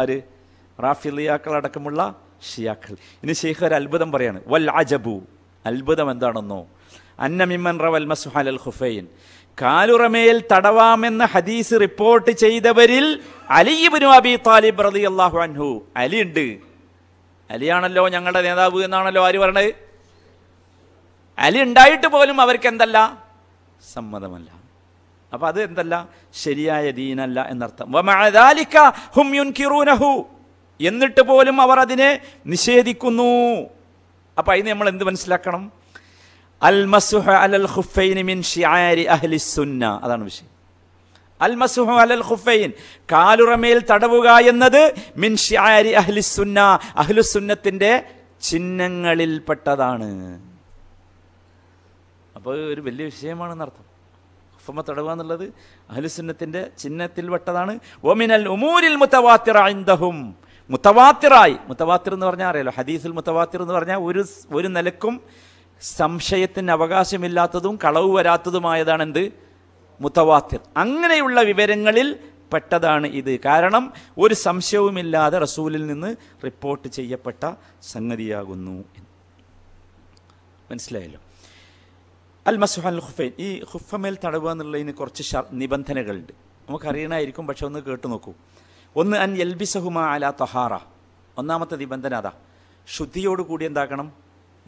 ആര് റാഫിലിയാക്കൾ അടക്കമുള്ള ഷിയാക്കൾ ഇനി ഷെയ്ഖ് അത്ഭുതം പറയാണ് വൽ അജബു അത്ഭുതം എന്താണെന്നോ അന്നമിമൻ റവൽ മസുഹാൽ അൽ ഹുഫൈൻ കാലുറമേൽ തടവാമെന്ന ഹദീസ് റിപ്പോർട്ട് ചെയ്തവരിൽ അലിബിനു അബി താലിബ് റതി അള്ളാഹു അൻഹു അലി ഉണ്ട് അലിയാണല്ലോ ഞങ്ങളുടെ നേതാവ് എന്നാണല്ലോ ആര് പറഞ്ഞത് അലി ഉണ്ടായിട്ട് പോലും അവർക്ക് എന്തല്ല സമ്മതമല്ല അപ്പോൾ അത് എന്തല്ല ശരിയായ ദീനല്ല എന്നർത്ഥം എന്നിട്ട് പോലും അവർ അതിനെ നിഷേധിക്കുന്നു അപ്പം അതിന് നമ്മൾ എന്ത് മനസ്സിലാക്കണം അൽ മസുഹ അലൽ ഹുഫൈൻ മിൻ ഷിയാരി അഹ്ലി സുന്ന അതാണ് വിഷയം അൽ മസുഹ അലൽ ഹുഫൈൻ കാലുറമയിൽ തടവുക എന്നത് മിൻ ഷിയാരി അഹ്ലി സുന്ന അഹ്ലു സുന്നത്തിൻ്റെ ചിഹ്നങ്ങളിൽപ്പെട്ടതാണ് അപ്പോൾ ഒരു വലിയ വിഷയമാണെന്നർത്ഥം ഹുഫമ തടവുക എന്നുള്ളത് അഹലുസുന്നത്തിൻ്റെ ചിഹ്നത്തിൽ പെട്ടതാണ് ഒമിനൽ ഉമൂരിൽ മുത്തവാത്തിറായിന്തഹും മുത്തവാത്തിറായി മുത്തവാത്തിർ എന്ന് പറഞ്ഞാൽ അറിയാലോ ഹദീസിൽ മുത്തവാത്തിർ എന്ന് പറഞ്ഞാൽ ഒരു ഒരു നിലക്കും സംശയത്തിന് അവകാശമില്ലാത്തതും കളവ് വരാത്തതുമായതാണ് എന്ത് മുത്തവാത്തിർ അങ്ങനെയുള്ള വിവരങ്ങളിൽ പെട്ടതാണ് ഇത് കാരണം ഒരു സംശയവുമില്ലാതെ റസൂലിൽ നിന്ന് റിപ്പോർട്ട് ചെയ്യപ്പെട്ട സംഗതിയാകുന്നു മനസ്സിലായല്ലോ അൽമസുഹാൻ ഖുഫൈൻ ഈ ഖുഫമേൽ തടവുക എന്നുള്ളതിന് കുറച്ച് നിബന്ധനകളുണ്ട് നമുക്കറിയണമായിരിക്കും പക്ഷെ ഒന്ന് കേട്ടു നോക്കൂ ഒന്ന് അൻ എൽബിസഹുമ അല തൊഹാറ ഒന്നാമത്തെ നിബന്ധന അതാ ശുദ്ധിയോടുകൂടി എന്താക്കണം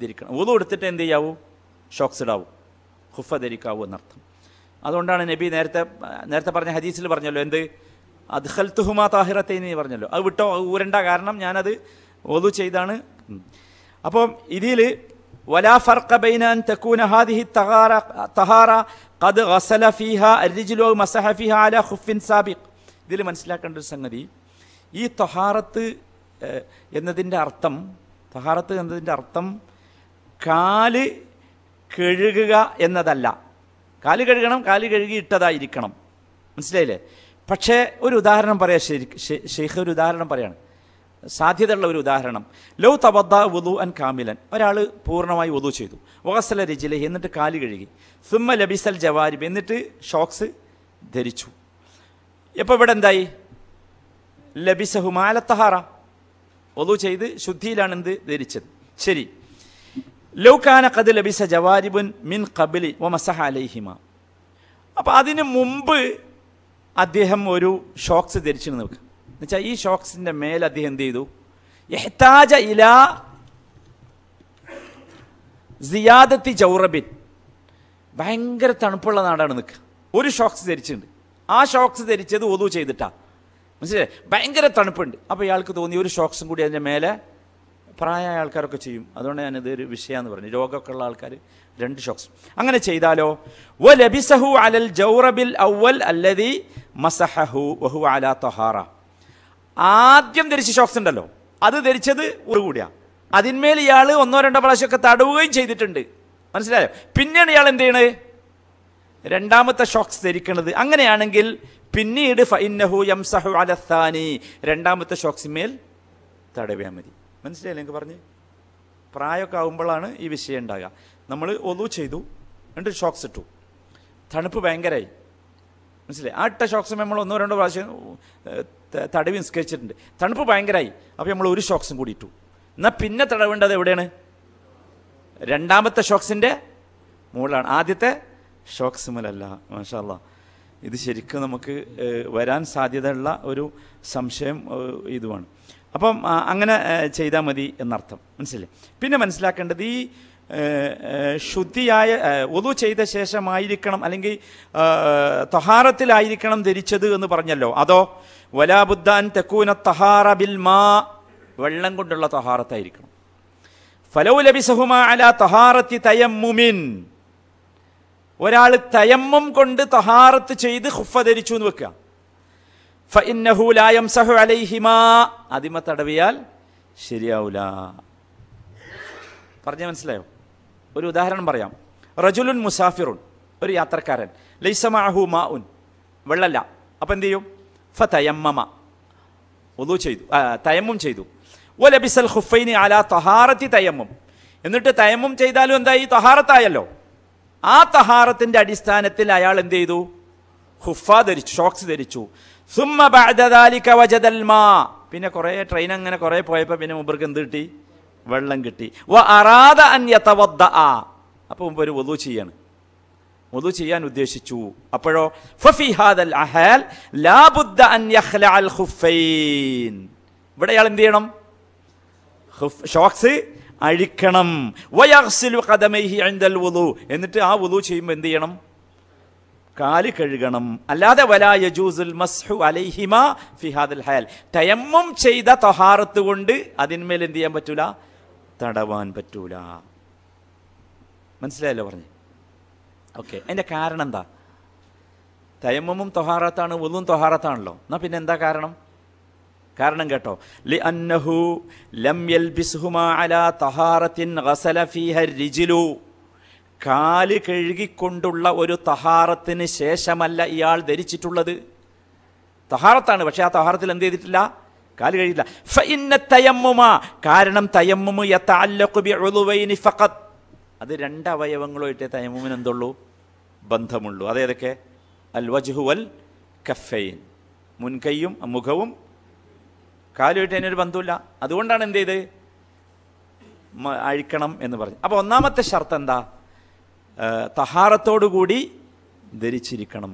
ധരിക്കണം ഊതു എടുത്തിട്ട് എന്ത് ചെയ്യാവൂ ഷോക്സ് ഇടാവും ഖുഫ ധരിക്കാവൂ എന്നർത്ഥം അതുകൊണ്ടാണ് നബി നേരത്തെ നേരത്തെ പറഞ്ഞ ഹദീസിൽ പറഞ്ഞല്ലോ എന്ത് അദ്ഹൽ താഹിറത്തെ എന്ന് പറഞ്ഞല്ലോ അത് വിട്ടോ ഊരണ്ട കാരണം ഞാനത് ഓതു ചെയ്താണ് അപ്പോൾ ഇതിൽ ولا فرق بين أن تكون هذه الطهارة طهارة قد غسل فيها الرجل أو مسح فيها على خف سابق ഇതിൽ മനസ്സിലാക്കേണ്ട ഒരു സംഗതി ഈ തൊഹാറത്ത് എന്നതിൻ്റെ അർത്ഥം തൊഹാറത്ത് എന്നതിൻ്റെ അർത്ഥം കാല് കഴുകുക എന്നതല്ല കാല് കഴുകണം കാല് കഴുകി ഇട്ടതായിരിക്കണം മനസ്സിലായില്ലേ പക്ഷേ ഒരു ഉദാഹരണം പറയാം ശരി ഷെയ്ഖ് ഒരു ഉദാഹരണം പറയാണ് സാധ്യതയുള്ള ഒരു ഉദാഹരണം ലൗ തബദ്ദ വുദു അൻ കാമിലൻ ഒരാൾ പൂർണ്ണമായി വുദു ചെയ്തു വഹസല രജിലഹി എന്നിട്ട് കാല് കഴുകി സിമ്മ ലബിസൽ ജവാരിബ് എന്നിട്ട് ഷോക്സ് ധരിച്ചു എപ്പോൾ ഇവിടെ എന്തായി ലബിസഹു ഹുമാലത്തഹാറ ഒതു ചെയ്ത് ശുദ്ധിയിലാണ് എന്ത് ധരിച്ചത് ശരി ലൗ കാന കത് ലബിസ ജവാരിബുൻ മിൻ കബിലി ഒ മസഹ അലൈഹിമ അപ്പോൾ അതിന് മുമ്പ് അദ്ദേഹം ഒരു ഷോക്സ് ധരിച്ചിരുന്നു നിൽക്കുക എന്നുവെച്ചാൽ ഈ ഷോക്സിൻ്റെ മേൽ അദ്ദേഹം എന്ത് ചെയ്തു എഹ്താജ ഇല സിയാദത്തി ജൗറബിൻ ഭയങ്കര തണുപ്പുള്ള നാടാണ് നിൽക്കുക ഒരു ഷോക്സ് ധരിച്ചിട്ടുണ്ട് ആ ഷോക്സ് ധരിച്ചത് ഒതു ചെയ്തിട്ടാ മനസ്സിലായി ഭയങ്കര തണുപ്പുണ്ട് അപ്പോൾ ഇയാൾക്ക് തോന്നി ഒരു ഷോക്സും കൂടി അതിൻ്റെ മേലെ പ്രായമായ ആൾക്കാരൊക്കെ ചെയ്യും അതുകൊണ്ട് ഞാനിത് ഒരു വിഷയമെന്ന് പറഞ്ഞു രോഗമൊക്കെ ഉള്ള ആൾക്കാർ രണ്ട് ഷോക്സ് അങ്ങനെ ചെയ്താലോ വലബിസഹു ലബിസഹു അലൽ ജൗറബിൽ ഔവൽ അല്ലതി മസഹു വഹു അലാ തൊഹാറ ആദ്യം ധരിച്ച ഷോക്സ് ഉണ്ടല്ലോ അത് ധരിച്ചത് കൂടിയാ അതിന്മേൽ ഇയാൾ ഒന്നോ രണ്ടോ പ്രാവശ്യമൊക്കെ തടവുകയും ചെയ്തിട്ടുണ്ട് മനസ്സിലായോ പിന്നെയാണ് ഇയാൾ എന്ത് ചെയ്യണത് രണ്ടാമത്തെ ഷോക്സ് ധരിക്കണത് അങ്ങനെയാണെങ്കിൽ പിന്നീട് ഫൈനഹു യംസഹു അലസ്ഥാനി രണ്ടാമത്തെ ഷോക്സിമേൽ തടവിയാൽ മതി മനസ്സിലായില്ലേ എനിക്ക് പറഞ്ഞ് പ്രായമൊക്കെ ആകുമ്പോഴാണ് ഈ വിഷയം ഉണ്ടാകുക നമ്മൾ ഒതു ചെയ്തു രണ്ട് ഷോക്സ് ഇട്ടു തണുപ്പ് ഭയങ്കരമായി മനസ്സിലായി ആ ഇട്ട ഷോക്സ് നമ്മൾ ഒന്നോ രണ്ടോ പ്രാവശ്യം തടവി നിസ്കരിച്ചിട്ടുണ്ട് തണുപ്പ് ഭയങ്കരമായി അപ്പോൾ നമ്മൾ ഒരു ഷോക്സും കൂടി ഇട്ടു എന്നാൽ പിന്നെ തടവേണ്ടത് എവിടെയാണ് രണ്ടാമത്തെ ഷോക്സിൻ്റെ മുകളിലാണ് ആദ്യത്തെ ഷോക്സ് മുലല്ല മാഷാല്ല ഇത് ശരിക്കും നമുക്ക് വരാൻ സാധ്യതയുള്ള ഒരു സംശയം ഇതുമാണ് അപ്പം അങ്ങനെ ചെയ്താൽ മതി എന്നർത്ഥം മനസ്സിലായി പിന്നെ മനസ്സിലാക്കേണ്ടത് ഈ ശുദ്ധിയായ ഒതു ചെയ്ത ശേഷമായിരിക്കണം അല്ലെങ്കിൽ തഹാറത്തിലായിരിക്കണം ധരിച്ചത് എന്ന് പറഞ്ഞല്ലോ അതോ വലാബുദ്ധാൻ തെക്കൂന തഹാറ ബിൽ മാ വെള്ളം കൊണ്ടുള്ള തഹാറത്തായിരിക്കണം ഫലൗ ലബിസഹുമ അല തഹാറത്തി തയമ്മുമിൻ ഒരാൾ തയമ്മം കൊണ്ട് തഹാറത്ത് ചെയ്ത് ഹുഫ ധരിച്ചു എന്ന് വെക്കുക ഫഇന്നഹുലായം സഹു അലൈഹിമാ അതിമ തടവിയാൽ ശരിയാവൂല പറഞ്ഞ മനസ്സിലായോ ഒരു ഉദാഹരണം പറയാം റജുലുൻ മുസാഫിറുൻ ഒരു യാത്രക്കാരൻ ലൈസമാഹു മാ ഉൻ വെള്ളല്ല അപ്പം എന്ത് ചെയ്യും ഫ തയമ്മ ഒതു ചെയ്തു തയമ്മും ചെയ്തു ഓ ലബിസൽ ഹുഫൈനി അല തഹാറത്തി തയമ്മും എന്നിട്ട് തയമ്മും ചെയ്താലും എന്തായി തഹാറത്തായല്ലോ ആ തഹാറത്തിൻ്റെ അടിസ്ഥാനത്തിൽ അയാൾ എന്ത് ചെയ്തു ഹുഫ ധരിച്ചു ഷോക്സ് ധരിച്ചു സുമ്മ ബാദദാലിക മാ പിന്നെ കുറേ ട്രെയിൻ അങ്ങനെ കുറേ പോയപ്പോൾ പിന്നെ മുമ്പർക്ക് എന്ത് കിട്ടി വെള്ളം കിട്ടി വ അറാദ അന്യതവദ്ദ ആ അപ്പോൾ മുമ്പ് ഒരു വധു ചെയ്യാണ് വധു ചെയ്യാൻ ഉദ്ദേശിച്ചു അപ്പോഴോ ഹാദൽ അഹൽ ലാബുദ്ദ അൻ യഖ്ലഅൽ ഖുഫൈൻ ഇവിടെ അയാൾ എന്ത് ചെയ്യണം ഷോക്സ് അഴിക്കണം വയഹ്സിലു ഖദമൈഹി ഇൻദൽ വുളു എന്നിട്ട് ആ വുളു ചെയ്യുമ്പോൾ എന്ത് ചെയ്യണം കാല് കഴുകണം അല്ലാതെ വലാ യജൂസുൽ മസ്ഹു അലൈഹിമ ഫിഹാദുൽ ഹയൽ തയമ്മം ചെയ്ത തൊഹാറത്ത് കൊണ്ട് അതിന്മേൽ എന്ത് ചെയ്യാൻ പറ്റൂല തടവാൻ പറ്റൂല മനസ്സിലായല്ലോ പറഞ്ഞു ഓക്കെ അതിൻ്റെ കാരണം എന്താ തയമ്മും തൊഹാറത്താണ് ഒന്നും തൊഹാറത്താണല്ലോ എന്നാൽ പിന്നെ എന്താ കാരണം കാരണം കേട്ടോ ലി അന്നഹു ലം യൽബിസ്ഹുമാ ഗസല കാല് കഴുകിക്കൊണ്ടുള്ള ഒരു തഹാറത്തിന് ശേഷമല്ല ഇയാൾ ധരിച്ചിട്ടുള്ളത് തഹാറത്താണ് പക്ഷേ ആ തഹാറത്തിൽ എന്ത് ചെയ്തിട്ടില്ല കാല് കഴിയില്ല ഫഇന്ന തയമ്മുമ കാരണം തയമ്മുമു യതഅല്ലഖു ബിഉദുവൈനി ഫഖത് അത് രണ്ട് തയമ്മുമിന് എന്തുള്ളൂ ബന്ധമുള്ളൂ അതേതൊക്കെ അൽ വജ്ഹു വൽ കഫൈൻ മുൻകൈയും മുഖവും കാലുമായിട്ട് അതിനൊരു ബന്ധമില്ല അതുകൊണ്ടാണ് എന്ത് ചെയ്ത് അഴിക്കണം എന്ന് പറഞ്ഞു അപ്പോൾ ഒന്നാമത്തെ ഷർത്ത് എന്താ തഹാറത്തോടുകൂടി ധരിച്ചിരിക്കണം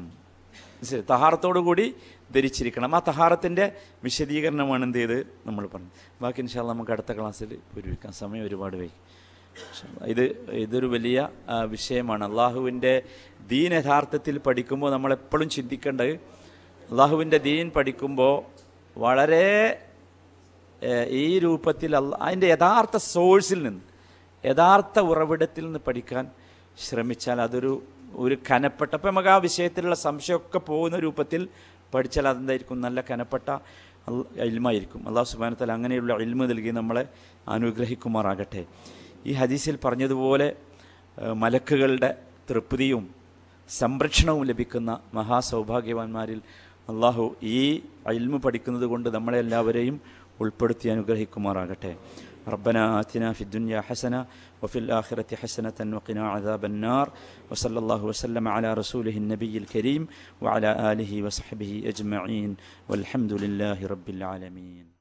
ശരി തഹാറത്തോടുകൂടി ധരിച്ചിരിക്കണം ആ തഹാറത്തിൻ്റെ വിശദീകരണമാണ് എന്ത് ചെയ്ത് നമ്മൾ പറഞ്ഞു ബാക്കി ഇൻഷാല് നമുക്ക് അടുത്ത ക്ലാസ്സിൽ പൂരിപ്പിക്കാം സമയം ഒരുപാട് വൈകി ഇത് ഇതൊരു വലിയ വിഷയമാണ് അള്ളാഹുവിൻ്റെ ദീൻ യഥാർത്ഥത്തിൽ പഠിക്കുമ്പോൾ നമ്മളെപ്പോഴും ചിന്തിക്കേണ്ടത് അള്ളാഹുവിൻ്റെ ദീൻ പഠിക്കുമ്പോൾ വളരെ ഈ രൂപത്തിൽ അല്ല അതിൻ്റെ യഥാർത്ഥ സോഴ്സിൽ നിന്ന് യഥാർത്ഥ ഉറവിടത്തിൽ നിന്ന് പഠിക്കാൻ ശ്രമിച്ചാൽ അതൊരു ഒരു കനപ്പെട്ട അപ്പം നമുക്ക് ആ വിഷയത്തിലുള്ള സംശയമൊക്കെ പോകുന്ന രൂപത്തിൽ പഠിച്ചാൽ അതെന്തായിരിക്കും നല്ല കനപ്പെട്ട അൽമായിരിക്കും അള്ളാഹു സുബാനത്താൽ അങ്ങനെയുള്ള അൽമ നൽകി നമ്മളെ അനുഗ്രഹിക്കുമാറാകട്ടെ ഈ ഹദീസിൽ പറഞ്ഞതുപോലെ മലക്കുകളുടെ തൃപ്തിയും സംരക്ഷണവും ലഭിക്കുന്ന മഹാസൗഭാഗ്യവാന്മാരിൽ അള്ളാഹു ഈ അൽമ പഠിക്കുന്നത് കൊണ്ട് നമ്മളെല്ലാവരെയും ഉൾപ്പെടുത്തി അനുഗ്രഹിക്കുമാറാകട്ടെ റബ്ബന ആത്തിന ഫിദ്ദുന്യ ഹസന وفي الآخرة حسنة وقنا عذاب النار وصلى الله وسلم على رسوله النبي الكريم وعلى آله وصحبه أجمعين والحمد لله رب العالمين